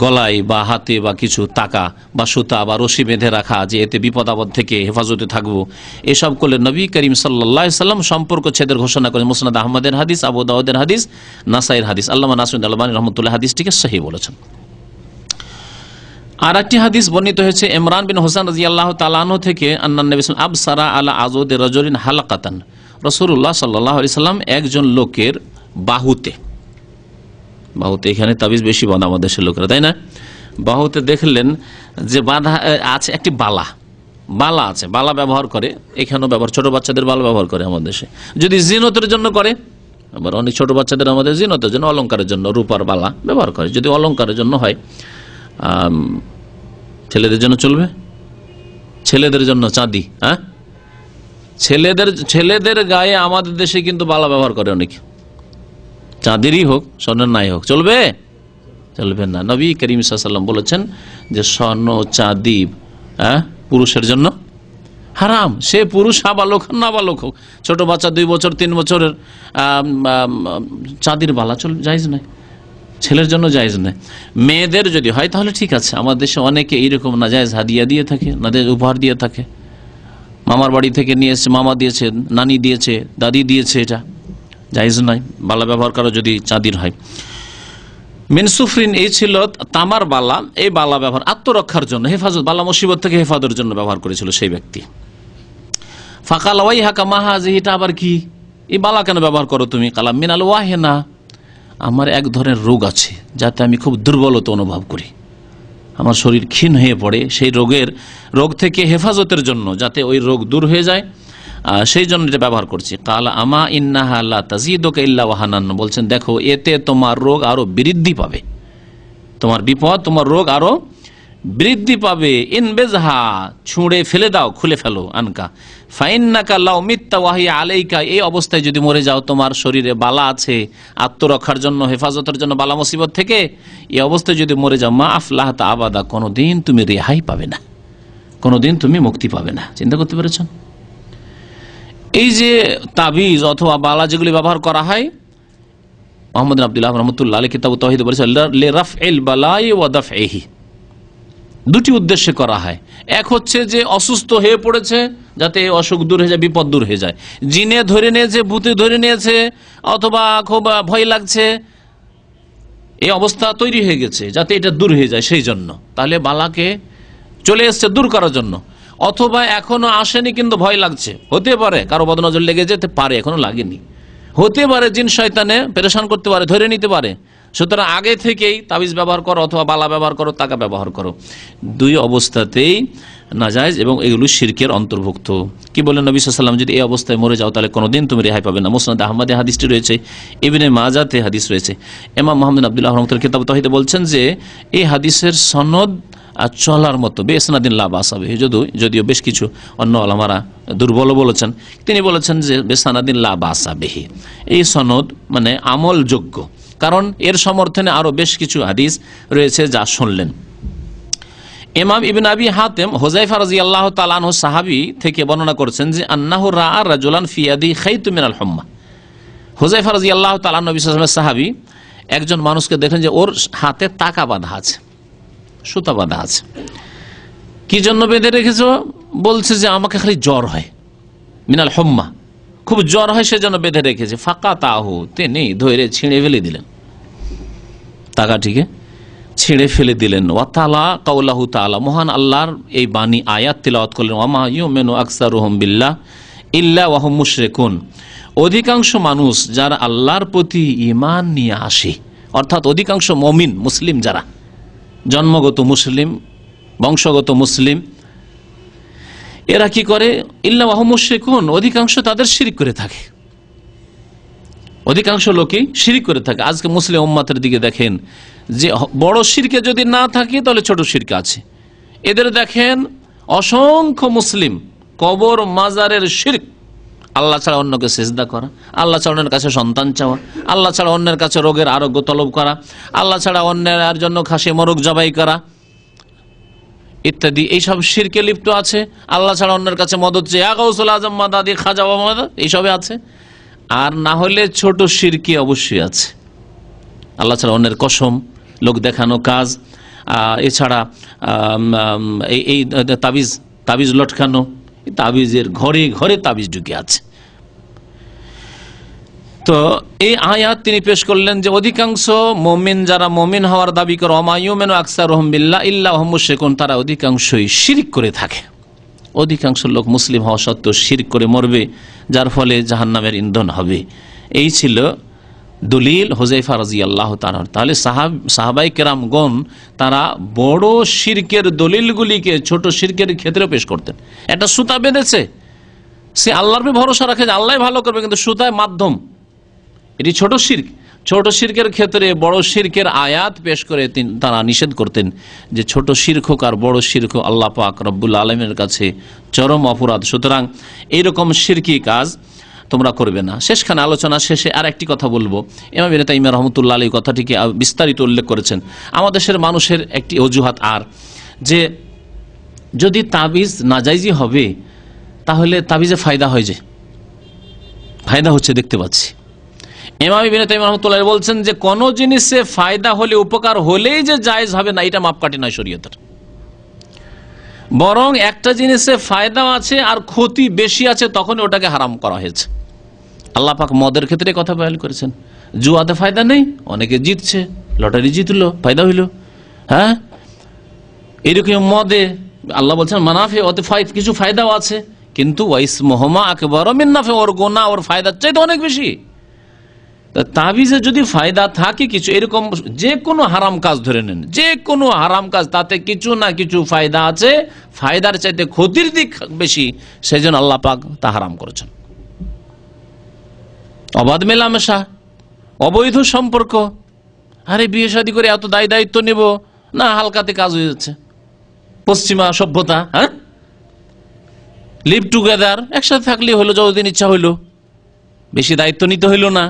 গলায় বা হাতে বা কিছু টাকা বা সুতা বা রশি বেঁধে রাখা যে এতে বিপদ আপদ থেকে হেফাজতে থাকবো এসব করলে নবী করিম সাল্লা সাল্লাম সম্পর্ক ছেদের ঘোষণা করেন মুসনাদ আহমদের হাদিস আবু দাউদের হাদিস নাসাইয়ের হাদিস আল্লাহ নাসুদ আলমানী রহমতুল্লাহ হাদিসটিকে সহি বলেছেন আর একটি হাদিস বর্ণিত হয়েছে ইমরান বিন হোসান রাজি আল্লাহ তালানো থেকে আব আবসারা আলা আজদ রজরিন হালাকাতান রসুল্লাহ সাল্লাহ আলি সাল্লাম একজন লোকের বাহুতে বাহুতে এখানে তাবিজ বেশি বাঁধা আমাদের দেশের লোকেরা তাই না বাহুতে দেখলেন যে বাঁধা আছে একটি বালা বালা আছে বালা ব্যবহার করে এখানেও ব্যবহার ছোট বাচ্চাদের বালা ব্যবহার করে আমাদের দেশে যদি জিনতের জন্য করে আবার অনেক ছোট বাচ্চাদের আমাদের জিনতের জন্য অলঙ্কারের জন্য রূপার বালা ব্যবহার করে যদি অলঙ্কারের জন্য হয় ছেলেদের জন্য চলবে ছেলেদের জন্য চাঁদি হ্যাঁ ছেলেদের ছেলেদের গায়ে আমাদের দেশে কিন্তু বালা ব্যবহার করে অনেকে চাঁদেরই হোক স্বর্ণের নাই হোক চলবে চলবে না নবী করিম সাল্লাম বলেছেন যে স্বর্ণ চাঁদি হ্যাঁ পুরুষের জন্য হারাম সে পুরুষ আবালক হোক নাবালক হোক ছোট বাচ্চা দুই বছর তিন বছরের চাঁদির বালা চল যাইজ নাই ছেলের জন্য জায়জ নেই মেয়েদের যদি হয় তাহলে ঠিক আছে আমার দেশে অনেকে এইরকম নাজায়জ হাদিয়া দিয়ে থাকে নাজায়জ উপহার দিয়ে থাকে মামার বাড়ি থেকে নিয়ে এসছে মামা দিয়েছে নানি দিয়েছে দাদি দিয়েছে এটা জায়জ নয় বালা ব্যবহার করা যদি চাঁদির হয় মিনসুফরিন এই ছিল তামার বালা এই বালা ব্যবহার আত্মরক্ষার জন্য হেফাজত বালা মুসিবত থেকে হেফাজতের জন্য ব্যবহার করেছিল সেই ব্যক্তি ফাঁকা লওয়াই হাকা মাহাজ এটা আবার কি এই বালা কেন ব্যবহার করো তুমি কালাম মিনাল ওয়াহেনা আমার এক ধরনের রোগ আছে যাতে আমি খুব দুর্বলতা অনুভব করি আমার শরীর ক্ষীণ হয়ে পড়ে সেই রোগের রোগ থেকে হেফাজতের জন্য যাতে ওই রোগ দূর হয়ে যায় সেই জন্য এটা ব্যবহার করছি কাল আমা ইন্নাহা আল্লাহ তাজিদোকে ইল্লা ওয়াহানান্ন বলছেন দেখো এতে তোমার রোগ আরও বৃদ্ধি পাবে তোমার বিপদ তোমার রোগ আরও বৃদ্ধি পাবে ইনবেজহা ছুঁড়ে ফেলে দাও খুলে ফেলো আনকা ফাইন্নাকা লাও মিথ্যা ওয়াহি আলাইকা এই অবস্থায় যদি মরে যাও তোমার শরীরে বালা আছে আত্মরক্ষার জন্য হেফাজতের জন্য বালা মুসিবত থেকে এই অবস্থায় যদি মরে যাও মা আফলাহ তা আবাদা কোনোদিন তুমি রেহাই পাবে না কোনোদিন তুমি মুক্তি পাবে না চিন্তা করতে পেরেছ এই যে তাবিজ অথবা বালা যেগুলি ব্যবহার করা হয় মোহাম্মদ আবদুল্লাহ রহমতুল্লাহ কিতাব তহিদ বলেছে লে রফ এল বালাই দফ এহি দুটি উদ্দেশ্যে করা হয় এক হচ্ছে যে অসুস্থ হয়ে পড়েছে যাতে অসুখ দূর হয়ে যায় বিপদ দূর হয়ে যায় জিনে ধরে নিয়েছে ভূতে ধরে নিয়েছে অথবা খুব ভয় লাগছে এই অবস্থা তৈরি হয়ে গেছে যাতে এটা দূর হয়ে যায় সেই জন্য তাহলে বালাকে চলে এসছে দূর করার জন্য অথবা এখনো আসেনি কিন্তু ভয় লাগছে হতে পারে কারো বদনজর লেগে যেতে পারে এখনো লাগেনি হতে পারে জিন শয়তানে পেরেশান করতে পারে ধরে নিতে পারে সুতরাং আগে থেকেই তাবিজ ব্যবহার করো অথবা বালা ব্যবহার করো টাকা ব্যবহার করো দুই অবস্থাতেই নাজায়জ এবং এগুলো শিরকের অন্তর্ভুক্ত কি বলেন নবী সাল্লাম যদি এই অবস্থায় মরে যাও তাহলে কোনোদিন তুমি রেহাই পাবে না মোসনাদ আহমদে হাদিসটি রয়েছে ইবিনে মাজাতে হাদিস রয়েছে এমা মোহাম্মদ আবদুল্লাহ রহমতুল কিতাব তহিদে বলছেন যে এই হাদিসের সনদ আর চলার মতো বেসনাদিন লাভ আসাবে যদিও যদিও বেশ কিছু অন্য আলামারা দুর্বল বলেছেন তিনি বলেছেন যে বেশ বেসানাদিন লাভ আসাবে এই সনদ মানে আমলযোগ্য কারণ এর সমর্থনে আরও বেশ কিছু হাদিস রয়েছে যা শুনলেন এমাম ইবিন আবি হাতেম হোজাইফা রাজি আল্লাহ তালানহ সাহাবি থেকে বর্ণনা করছেন যে আন্নাহ রাজুলান ফিয়াদি খাইতু মিনাল হম্মা হোজাইফা রাজি আল্লাহ তালান নবী সাহাবি একজন মানুষকে দেখেন যে ওর হাতে টাকা বাঁধা আছে সুতা বাঁধা আছে কি জন্য বেঁধে রেখেছ বলছে যে আমাকে খালি জ্বর হয় মিনাল হম্মা খুব জ্বর হয় সে যেন বেঁধে রেখেছে ফাঁকা তাহু তিনি ধৈরে ছিঁড়ে ফেলে দিলেন টাকাটিকে ছিঁড়ে ফেলে দিলেন ওয়াতালা কাউলাহু তালা মহান আল্লাহর এই বাণী আয়াত তিলওয়াত করলেন ওয়ামা মেনু আকসার বিল্লাহ ইল্লা ওয়াহম মুশরেকুন অধিকাংশ মানুষ যারা আল্লাহর প্রতি ইমান নিয়ে আসে অর্থাৎ অধিকাংশ মমিন মুসলিম যারা জন্মগত মুসলিম বংশগত মুসলিম এরা কি করে ইল্লা আহমশেকুন অধিকাংশ তাদের শিরিক করে থাকে অধিকাংশ লোকই শিরিক করে থাকে আজকে মুসলিম ওম্মাতের দিকে দেখেন যে বড় শিরকে যদি না থাকে তাহলে ছোট শিরকে আছে এদের দেখেন অসংখ্য মুসলিম কবর মাজারের শির্ক আল্লাহ ছাড়া অন্যকে সেজদা করা আল্লাহ ছাড়া অন্যের কাছে সন্তান চাওয়া আল্লাহ ছাড়া অন্যের কাছে রোগের আরোগ্য তলব করা আল্লাহ ছাড়া অন্যের জন্য খাসি মরক জবাই করা ইত্যাদি এইসব শিরকে লিপ্ত আছে আল্লাহ ছাড়া অন্যের কাছে মদত চেয়ে আগাউসুল আজম মাদাদি খাজা মাদা এইসবে আছে আর না হলে ছোট শিরকি অবশ্যই আছে আল্লাহ ছাড়া অন্যের কসম লোক দেখানো কাজ এছাড়া এই তাবিজ তাবিজ লটকানো তাবিজের ঘরে ঘরে তাবিজ ঢুকে আছে তো এই আয়াত তিনি পেশ করলেন যে অধিকাংশ মমিন যারা মমিন হওয়ার দাবি করে অমায়ুমেন আকসার রহমিল্লা ইল্লাহ শেখুন তারা অধিকাংশই শিরিক করে থাকে অধিকাংশ লোক মুসলিম হওয়া সত্ত্বেও শিরিক করে মরবে যার ফলে জাহান্নামের ইন্ধন হবে এই ছিল দলিল হোজাইফা রাজি আল্লাহ তালার তাহলে সাহাব সাহাবাই কেরামগণ তারা বড় শির্কের দলিলগুলিকে ছোট শির্কের ক্ষেত্রে পেশ করতেন একটা সুতা বেঁধেছে সে আল্লাহর ভরসা রাখে যে আল্লাহ ভালো করবে কিন্তু সুতায় মাধ্যম এটি ছোট শির্ক ছোট শির্কের ক্ষেত্রে বড় শির্কের আয়াত পেশ করে তারা নিষেধ করতেন যে ছোট শির্কক আর বড় শির্ক আল্লাহ পাক রব্বুল আলমের কাছে চরম অপরাধ সুতরাং এইরকম শিরকি কাজ তোমরা করবে না শেষখানে আলোচনা শেষে আর একটি কথা বলবো এমাম তাইমা রহমতুল্লাহ আলী কথাটিকে বিস্তারিত উল্লেখ করেছেন আমাদের দেশের মানুষের একটি অজুহাত আর যে যদি তাবিজ নাজাইজি হবে তাহলে তাবিজে ফায়দা হয় যে ফায়দা হচ্ছে দেখতে পাচ্ছি ইমাম ইবিনে তাইম রহমতুল্লাহ বলছেন যে কোন জিনিসে ফায়দা হলে উপকার হলেই যে জায়জ হবে না এটা মাপকাঠি নয় শরীয়তের বরং একটা জিনিসে ফায়দা আছে আর ক্ষতি বেশি আছে তখন ওটাকে হারাম করা হয়েছে আল্লাহ পাক মদের ক্ষেত্রে কথা বয়াল করেছেন জুয়াতে ফায়দা নেই অনেকে জিতছে লটারি জিতলো ফায়দা হইল হ্যাঁ এরকম মদে আল্লাহ বলছেন মানাফে ওতে কিছু ফায়দাও আছে কিন্তু ওয়াইস মোহমা আকবর মিন্নাফে ওর গোনা ওর ফায়দার চাইতে অনেক বেশি তাবিজে যদি ফায়দা থাকে কিছু এরকম যে কোনো হারাম কাজ ধরে নেন যে কোনো হারাম কাজ তাতে কিছু না কিছু ফায়দা আছে ফায়দার চাইতে ক্ষতির দিক বেশি সেই জন্য আল্লাহ পাক তা হারাম করেছেন অবাধ মেলামেশা অবৈধ সম্পর্ক আরে বিয়ে সাদি করে এত দায় দায়িত্ব নেব না হালকাতে কাজ হয়ে যাচ্ছে পশ্চিমা সভ্যতা হ্যাঁ লিভ টুগেদার একসাথে থাকলে হলো যতদিন ইচ্ছা হইলো বেশি দায়িত্ব নিতে হইলো না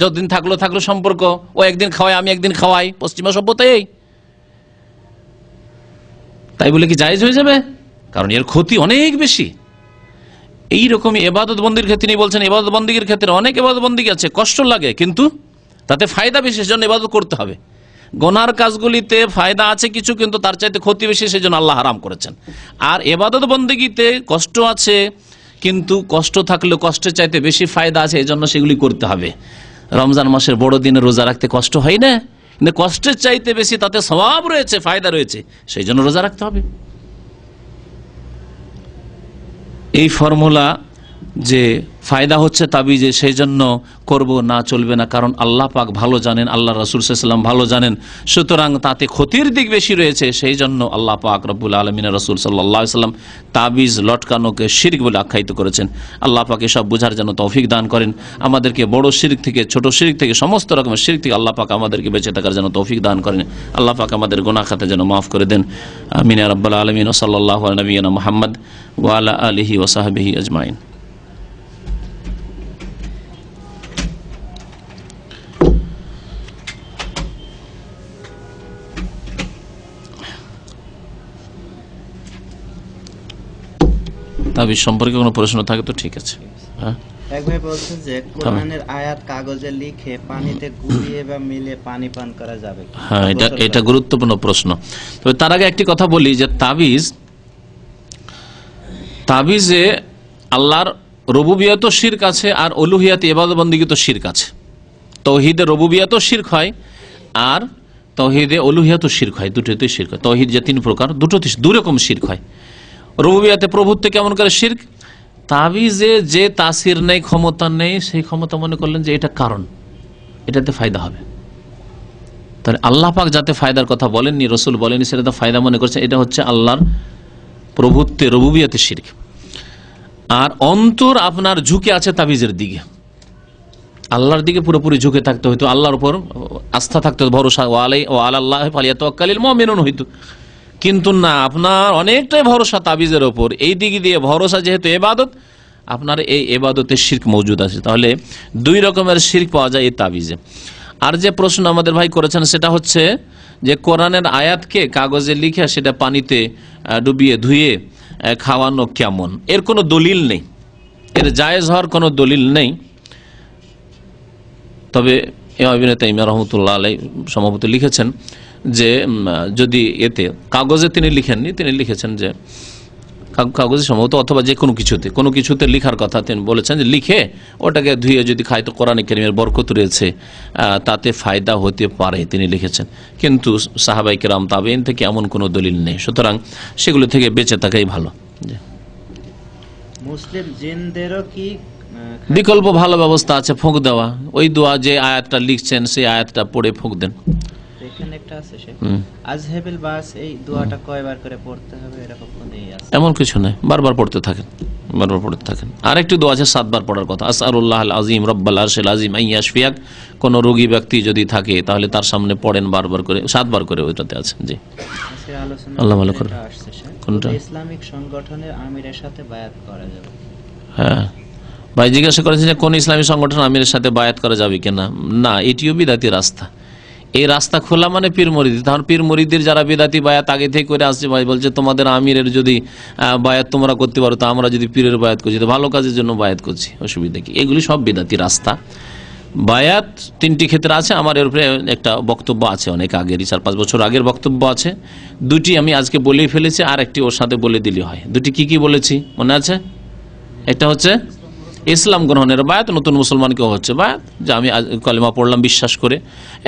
যতদিন থাকলো থাকলো সম্পর্ক ও একদিন খাওয়াই আমি একদিন খাওয়াই পশ্চিমা সভ্যতাই তাই বলে কি জায়েজ হয়ে যাবে কারণ এর ক্ষতি অনেক বেশি এই রকম এবাদত বন্দির ক্ষেত্রে নিয়ে বলছেন এবাদত বন্দীর ক্ষেত্রে অনেক এবাদত বন্দী আছে কষ্ট লাগে কিন্তু তাতে ফায়দা বেশি সেজন্য এবাদত করতে হবে গোনার কাজগুলিতে ফায়দা আছে কিছু কিন্তু তার চাইতে ক্ষতি বেশি সেজন্য আল্লাহ হারাম করেছেন আর এবাদত বন্দীগীতে কষ্ট আছে কিন্তু কষ্ট থাকলে কষ্টের চাইতে বেশি ফায়দা আছে এই জন্য সেগুলি করতে হবে রমজান মাসের বড় দিনে রোজা রাখতে কষ্ট হয় না কিন্তু কষ্টের চাইতে বেশি তাতে স্বভাব রয়েছে ফায়দা রয়েছে সেই জন্য রোজা রাখতে হবে এই ফর্মুলা যে ফায়দা হচ্ছে তাবিজে সেই জন্য করবো না চলবে না কারণ আল্লাহ পাক ভালো জানেন আল্লাহ রসুল সাল্লাম ভালো জানেন সুতরাং তাতে ক্ষতির দিক বেশি রয়েছে সেই জন্য আল্লাহ পাক রব্বুল আলমিনা রসুল সাল্লা সাল্লাম তাবিজ লটকানোকে শির্ক বলে আখ্যায়িত করেছেন আল্লাহ পাক এসব বোঝার জন্য তৌফিক দান করেন আমাদেরকে বড় শির্ক থেকে ছোট শির্ক থেকে সমস্ত রকমের শির্ক থেকে আল্লাহ পাক আমাদেরকে বেঁচে থাকার জন্য তৌফিক দান করেন আল্লাহ পাক আমাদের গোনা খাতে যেন মাফ করে দেন আমিনা রব্বুল আলমিন সাল্লাহ নবীনা মোহাম্মদ ওয়ালা আলহি ওসাহাবিহি আজমাইন তাবিজ সম্পর্কে কোনো প্রশ্ন থাকে তো ঠিক আছে হ্যাঁ? এক ভাই বলছে যে কোরআনের আয়াত কাগজে লিখে পানিতে গুলিয়ে বা মিলে পানি পান করা যাবে হ্যাঁ এটা এটা গুরুত্বপূর্ণ প্রশ্ন তবে তার আগে একটি কথা বলি যে তাবিজ তাবিজে আল্লাহর রবুবিয়া শির্ক আছে আর অলুহিয়াতে এবাদবন্দিকে তো শির্ক আছে তৌহিদে রবুবিয়া তো শির্ক হয় আর তৌহিদে অলুহিয়া শির্ক হয় দুটোতেই শির্ক হয় তৌহিদ যে তিন প্রকার দুটোতে দুরকম শির্ক হয় রুবিয়াতে প্রভুত্ব কেমন করে শির্ক তাবিজে যে তাসির নেই ক্ষমতা নেই সেই ক্ষমতা মনে করলেন যে এটা কারণ এটাতে ফায়দা হবে তাহলে আল্লাহ পাক যাতে ফায়দার কথা বলেননি রসুল বলেননি সেটা তো ফায়দা মনে করছে এটা হচ্ছে আল্লাহর প্রভুত্বে রবুবিয়াতে শির্ক আর অন্তর আপনার ঝুঁকে আছে তাবিজের দিকে আল্লাহর দিকে পুরোপুরি ঝুঁকে থাকতে হইতো আল্লাহর উপর আস্থা থাকতে হতো ভরসা ও আলাই ও আল্লাহ ফালিয়া তো মমিনুন হইতো কিন্তু না আপনার অনেকটাই ভরসা তাবিজের ওপর এই দিক দিয়ে ভরসা যেহেতু এবাদত আপনার এই এবাদতে শির্ক মজুদ আছে তাহলে দুই রকমের শির্ক পাওয়া যায় এই তাবিজে আর যে প্রশ্ন আমাদের ভাই করেছেন সেটা হচ্ছে যে কোরআনের আয়াতকে কাগজে লিখে সেটা পানিতে ডুবিয়ে ধুয়ে খাওয়ানো কেমন এর কোনো দলিল নেই এর জায়েজ হওয়ার কোনো দলিল নেই তবে অভিনেতা ইমা রহমতুল্লাহ আলাই সম্ভবত লিখেছেন যে যদি এতে কাগজে তিনি লিখেননি তিনি লিখেছেন যে কাগজে সম্ভবত অথবা যে কোনো কিছুতে কোনো কিছুতে লিখার কথা তিনি বলেছেন যে লিখে ওটাকে ধুয়ে যদি খায় তো কোরআন কেরিমের বরকত রয়েছে তাতে ফায়দা হতে পারে তিনি লিখেছেন কিন্তু সাহাবাই কেরাম তাবেন থেকে এমন কোনো দলিল নেই সুতরাং সেগুলো থেকে বেঁচে থাকাই ভালো মুসলিম জিনদেরও কি বিকল্প ভালো ব্যবস্থা আছে ফোঁক দেওয়া ওই দোয়া যে আয়াতটা লিখছেন সেই আয়াতটা পড়ে ফোঁক দেন এখানে একটা আছে সে আজহেবিল বাস এই দোয়াটা কয়বার করে পড়তে হবে এরকম কোনো এমন কিছু নাই বারবার পড়তে থাকেন বারবার পড়তে থাকেন আরেকটি দোয়া আছে সাতবার পড়ার কথা আসআরুল্লাহ আল আজিম রব্বাল আরশিল আজিম আইয়াশফিয়াক কোন রোগী ব্যক্তি যদি থাকে তাহলে তার সামনে পড়েন বারবার করে সাতবার করে ওইটাতে আছে জি আল্লাহ ভালো করে কোনটা ইসলামিক সংগঠনের আমিরের সাথে বায়াত করা যাবে হ্যাঁ ভাই জিজ্ঞাসা করেছেন যে কোন ইসলামী সংগঠন আমিরের সাথে বায়াত করা যাবে কিনা না এটিও বিদাতি রাস্তা এই রাস্তা খোলা মানে পীর মরিদি তখন পীর মরিদির যারা বিদাতি বায়াত আগে থেকে করে আসছে ভাই বলছে তোমাদের আমিরের যদি বায়াত তোমরা করতে পারো তো আমরা যদি পীরের বায়াত করছি তো ভালো কাজের জন্য বায়াত করছি অসুবিধা কি এগুলি সব বিদাতি রাস্তা বায়াত তিনটি ক্ষেত্রে আছে আমার এর উপরে একটা বক্তব্য আছে অনেক আগেরই চার পাঁচ বছর আগের বক্তব্য আছে দুটি আমি আজকে বলেই ফেলেছি আর একটি ওর সাথে বলে দিলে হয় দুটি কি কি বলেছি মনে আছে একটা হচ্ছে ইসলাম গ্রহণের বায়াত নতুন মুসলমান কেউ হচ্ছে বা যে আমি কালিমা পড়লাম বিশ্বাস করে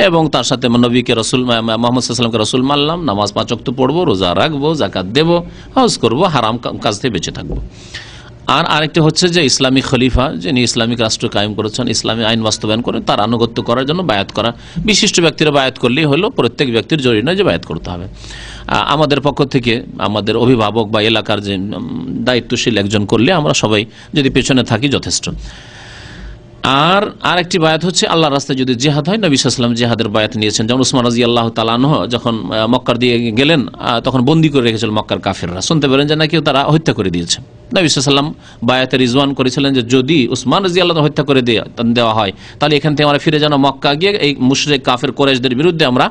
এবং তার সাথে নবীকে রসুল মোহাম্মদ সাল্লামকে রসুল মানলাম নামাজ পাঁচক তো পড়বো রোজা রাখবো জাকাত দেবো হজ করবো হারাম কাজ থেকে বেঁচে থাকবো আর আরেকটি হচ্ছে যে ইসলামী খলিফা যিনি ইসলামিক রাষ্ট্র কায়েম করেছেন ইসলামী আইন বাস্তবায়ন করেন তার আনুগত্য করার জন্য বায়াত করা বিশিষ্ট ব্যক্তিরা বায়াত করলেই হলো প্রত্যেক ব্যক্তির জরুরি নয় যে বায়াত করতে হবে আমাদের পক্ষ থেকে আমাদের অভিভাবক বা এলাকার যে দায়িত্বশীল একজন করলে আমরা সবাই যদি পেছনে থাকি যথেষ্ট আর আরেকটি বায়াত হচ্ছে আল্লাহ রাস্তায় যদি জেহাদ হয় নবী সাল্লাম জেহাদের বায়াত নিয়েছেন যেমন উসমান রাজি আল্লাহ তালান যখন মক্কার দিয়ে গেলেন তখন বন্দি করে রেখেছিল মক্কার কাফেররা শুনতে পারেন যে নাকি তারা হত্যা করে দিয়েছে নবী সাল্লাম বায়াতে রিজওয়ান করেছিলেন যে যদি উসমান রাজি আল্লাহ হত্যা করে দেওয়া হয় তাহলে এখান থেকে আমরা ফিরে যেন মক্কা গিয়ে এই মুশরে কাফের কোরেশদের বিরুদ্ধে আমরা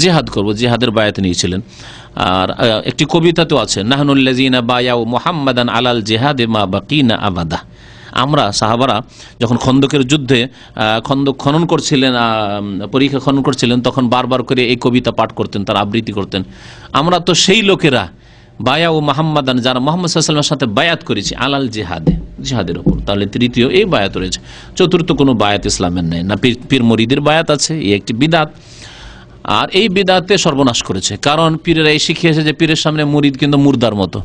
জেহাদ করব জেহাদের বায়াত নিয়েছিলেন আর একটি কবিতা তো আছে নাহনুল্লাজিনা বায়াউ মোহাম্মদান আলাল জেহাদে মা বাকিনা আবাদা আমরা সাহাবারা যখন খন্দকের যুদ্ধে খন্দক খনন করছিলেন পরীক্ষা খনন করছিলেন তখন বারবার করে এই কবিতা পাঠ করতেন তার আবৃত্তি করতেন আমরা তো সেই লোকেরা বায়া ও মাহমাদান যারা মোহাম্মদ সাল্লামের সাথে বায়াত করেছি আলাল জেহাদে জিহাদের ওপর তাহলে তৃতীয় এই বায়াত রয়েছে চতুর্থ কোনো বায়াত ইসলামের নেই না পীর মরিদের বায়াত আছে এই একটি বিদাত আর এই বিদাতে সর্বনাশ করেছে কারণ পীরেরা এই শিখিয়েছে যে পীরের সামনে মুরিদ কিন্তু মুর্দার মতো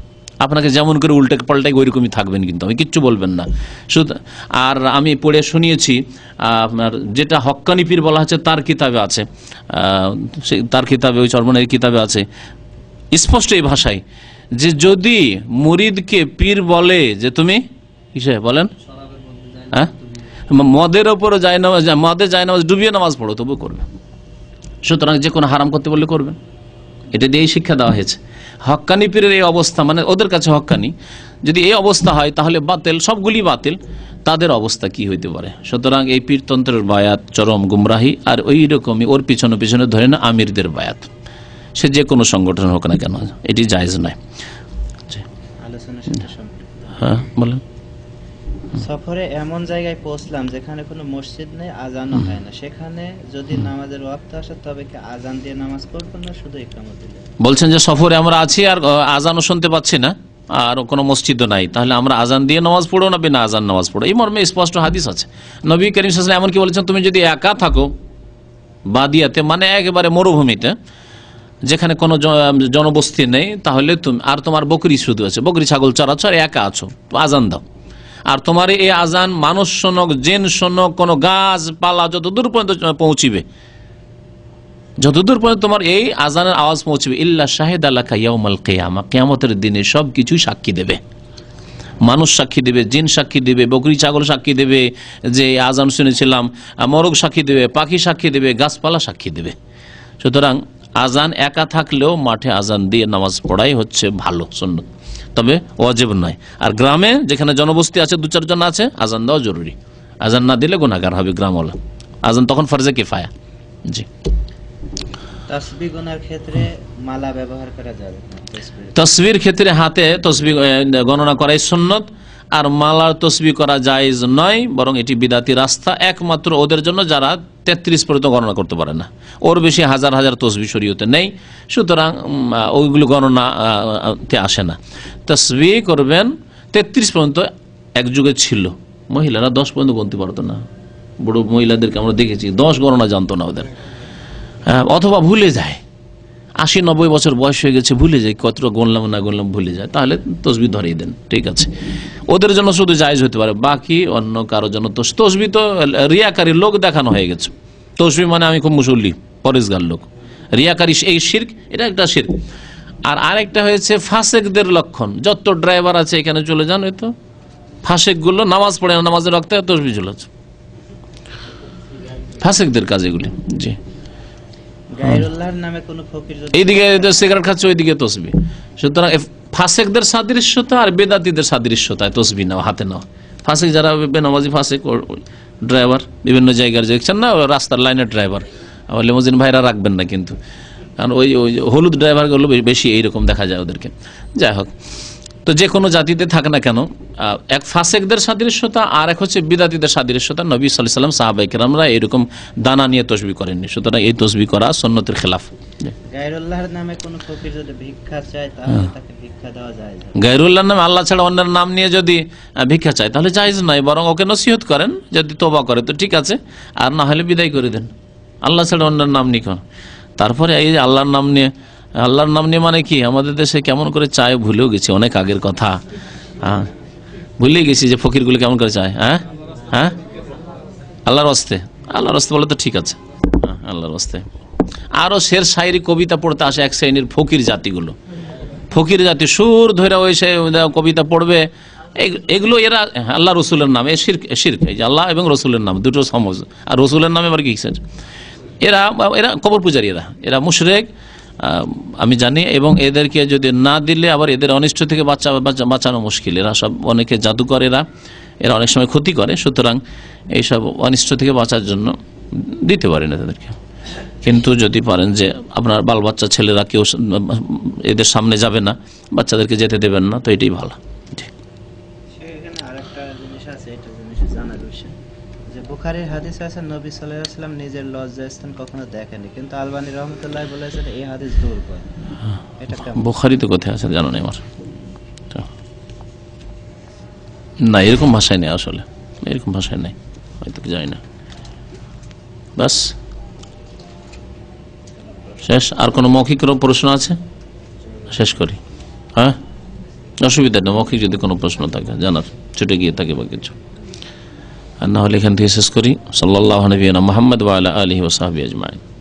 আপনাকে যেমন করে উল্টে পাল্টাই ওইরকমই থাকবেন কিন্তু আমি কিচ্ছু বলবেন না শুধু আর আমি পড়ে শুনিয়েছি আপনার যেটা হক্কানি পীর বলা হচ্ছে তার কিতাবে আছে তার কিতাবে ওই চর্মনের কিতাবে আছে স্পষ্ট এই ভাষায় যে যদি মুরিদকে পীর বলে যে তুমি কিসে বলেন হ্যাঁ মদের ওপরও যায় নামাজ মদে যায় নামাজ ডুবিয়ে নামাজ পড়ো তবু করবে সুতরাং যে কোনো হারাম করতে বললে করবেন এটা দিয়েই শিক্ষা দেওয়া হয়েছে হক্কানি পীরের এই অবস্থা মানে ওদের কাছে হক্কানি যদি এই অবস্থা হয় তাহলে বাতিল সবগুলি বাতিল তাদের অবস্থা কি হইতে পারে সুতরাং এই পীরতন্ত্রের বায়াত চরম গুমরাহি আর ওই রকমই ওর পিছনে পিছনে ধরে না আমিরদের বায়াত সে যে কোনো সংগঠন হোক না কেন এটি জায়জ নয় হ্যাঁ বলেন সফরে এমন জায়গায় পৌঁছলাম যেখানে কোনো মসজিদ নেই আজানও হয় না সেখানে যদি নামাজের ওয়াক্ত আসে তবে কি আজান দিয়ে নামাজ পড়বো না শুধু ইকামত দিলে বলছেন যে সফরে আমরা আছি আর আজানও শুনতে পাচ্ছি না আর কোনো মসজিদও নাই তাহলে আমরা আজান দিয়ে নামাজ পড়ো না বিনা আজান নামাজ পড়ো এই মর্মে স্পষ্ট হাদিস আছে নবী করিম এমন কি বলেছেন তুমি যদি একা থাকো বাদিয়াতে মানে একেবারে মরুভূমিতে যেখানে কোনো জনবস্তি নেই তাহলে তুমি আর তোমার বকরি শুধু আছে বকরি ছাগল চড়াচ্ছ আর একা আছো আজান দাও আর তোমার এই আজান মানুষ শোনক জেন শোনক কোনো গাছপালা যতদূর পর্যন্ত পৌঁছিবে যতদূর পর্যন্ত তোমার এই আজানের আওয়াজ পৌঁছবে ইল্লা শাহেদ আল্লাহ ইয়াউমাল কেয়ামা কেয়ামতের দিনে সব কিছুই সাক্ষী দেবে মানুষ সাক্ষী দেবে জিন সাক্ষী দেবে বকরি ছাগল সাক্ষী দেবে যে আজান শুনেছিলাম মরগ সাক্ষী দেবে পাখি সাক্ষী দেবে গাছপালা সাক্ষী দেবে সুতরাং আজান একা থাকলেও মাঠে আজান দিয়ে নামাজ পড়াই হচ্ছে ভালো সুন্দর তবে ওয়াজিব নয় আর গ্রামে যেখানে জনবস্তি আছে দু চারজন আছে আজান দেওয়া জরুরি আজান না দিলে গুণাগার হবে গ্রামওয়ালা আজান তখন ফার্জে কি ফায়া জি তসবির ক্ষেত্রে হাতে তসবি গণনা করাই সুন্নত আর মালার তসবি করা জায়েজ নয় বরং এটি বিদাতি রাস্তা একমাত্র ওদের জন্য যারা তেত্রিশ পর্যন্ত গণনা করতে পারে না ওর বেশি হাজার হাজার তসবি শরীয়তে নেই সুতরাং ওইগুলো তে আসে না তসবি করবেন তেত্রিশ পর্যন্ত এক যুগে ছিল মহিলারা দশ পর্যন্ত গণতে পারতো না বড় মহিলাদেরকে আমরা দেখেছি দশ গণনা জানতো না ওদের অথবা ভুলে যায় আশি নব্বই বছর বয়স হয়ে গেছে ভুলে যায় কতটা গণলাম না গণলাম ভুলে যায় তাহলে তসবি ধরিয়ে দেন ঠিক আছে ওদের জন্য শুধু জায়জ হতে পারে বাকি অন্য কারো জন্য তসবি তো রিয়াকারী লোক দেখানো হয়ে গেছে তসবি মানে আমি খুব মুসল্লি পরেশগার লোক রিয়াকারী এই শির্ক এটা একটা শির্ক আর আরেকটা হয়েছে ফাঁসেকদের লক্ষণ যত ড্রাইভার আছে এখানে চলে যান তো ফাঁসেকগুলো নামাজ পড়ে না নামাজের রক্তে তসবি চলেছে ফাঁসেকদের কাজ এগুলি জি তসবি হাতে ফাঁসেক যারা ড্রাইভার বিভিন্ন জায়গার দেখছেন না রাস্তার লাইনের ড্রাইভার আবার লেমোজিন ভাইরা রাখবেন না কিন্তু কারণ ওই হলুদ ড্রাইভার গুলো বেশি এইরকম দেখা যায় ওদেরকে যাই হোক তো যে কোনো জাতিতে থাক না কেন এক ফাসেকদের সাদৃশ্যতা আর এক হচ্ছে বিদাতিদের সাদৃশ্যতা নবী সাল্লাহ সাল্লাম সাহাবাইকের আমরা এরকম দানা নিয়ে তসবি করেননি সুতরাং এই তসবি করা সন্ন্যতের খেলাফ হ্যাঁ। গায়রুল্লাহর নামে আল্লাহ ছাড়া অন্যের নাম নিয়ে যদি ভিক্ষা চায় তাহলে জায়জ নয় বরং ওকে নসিহত করেন যদি তোবা করে তো ঠিক আছে আর না হলে বিদায় করে দেন আল্লাহ ছাড়া অন্যের নাম নিখ তারপরে এই আল্লাহর নাম নিয়ে আল্লাহর নাম নিয়ে মানে কি আমাদের দেশে কেমন করে চায় ভুলেও গেছি অনেক আগের কথা হ্যাঁ ভুলেই গেছি যে ফকিরগুলো কেমন করে চায় হ্যাঁ হ্যাঁ আল্লাহর অস্তে আল্লাহর অস্তে বলে তো ঠিক আছে হ্যাঁ, আল্লাহর অস্তে আরও শের শায়েরি কবিতা পড়তে আসে এক শ্রেণীর ফকির জাতিগুলো ফকির জাতি সুর ধরে ওই সে কবিতা পড়বে এগুলো এরা হ্যাঁ, আল্লাহ রসুলের নামে শির্ক শির্ক এই যে আল্লাহ এবং রসুলের নাম দুটো সমজ আর রসুলের নামে আবার কি এরা এরা কবর পূজারী এরা এরা মুশরেক আমি জানি এবং এদেরকে যদি না দিলে আবার এদের অনিষ্ট থেকে বাঁচা বাঁচানো মুশকিল এরা সব অনেকে জাদুকরেরা এরা অনেক সময় ক্ষতি করে সুতরাং এইসব অনিষ্ট থেকে বাঁচার জন্য দিতে পারে না তাদেরকে কিন্তু যদি পারেন যে আপনার বাল বাচ্চা ছেলেরা কেউ এদের সামনে যাবে না বাচ্চাদেরকে যেতে দেবেন না তো এটাই ভালো বুখারের হাদিস আছে নবী সাল্লাম নিজের লজ্জাস্থান কখনো দেখেনি কিন্তু আলবানি রহমতুল্লাহ বলেছেন এই হাদিস করে হ্যাঁ। এটা বুখারিতে কোথায় আছে জানো না আমার না এরকম ভাষায় নেই আসলে এরকম ভাষায় নেই হয়তো জানি না বাস শেষ আর কোনো মৌখিক প্রশ্ন আছে শেষ করি হ্যাঁ অসুবিধা নেই মৌখিক যদি কোনো প্রশ্ন থাকে জানার ছুটে গিয়ে থাকে বা কিছু أنه لكن تيسس كري صلى الله نبينا محمد وعلى آله وصحبه أجمعين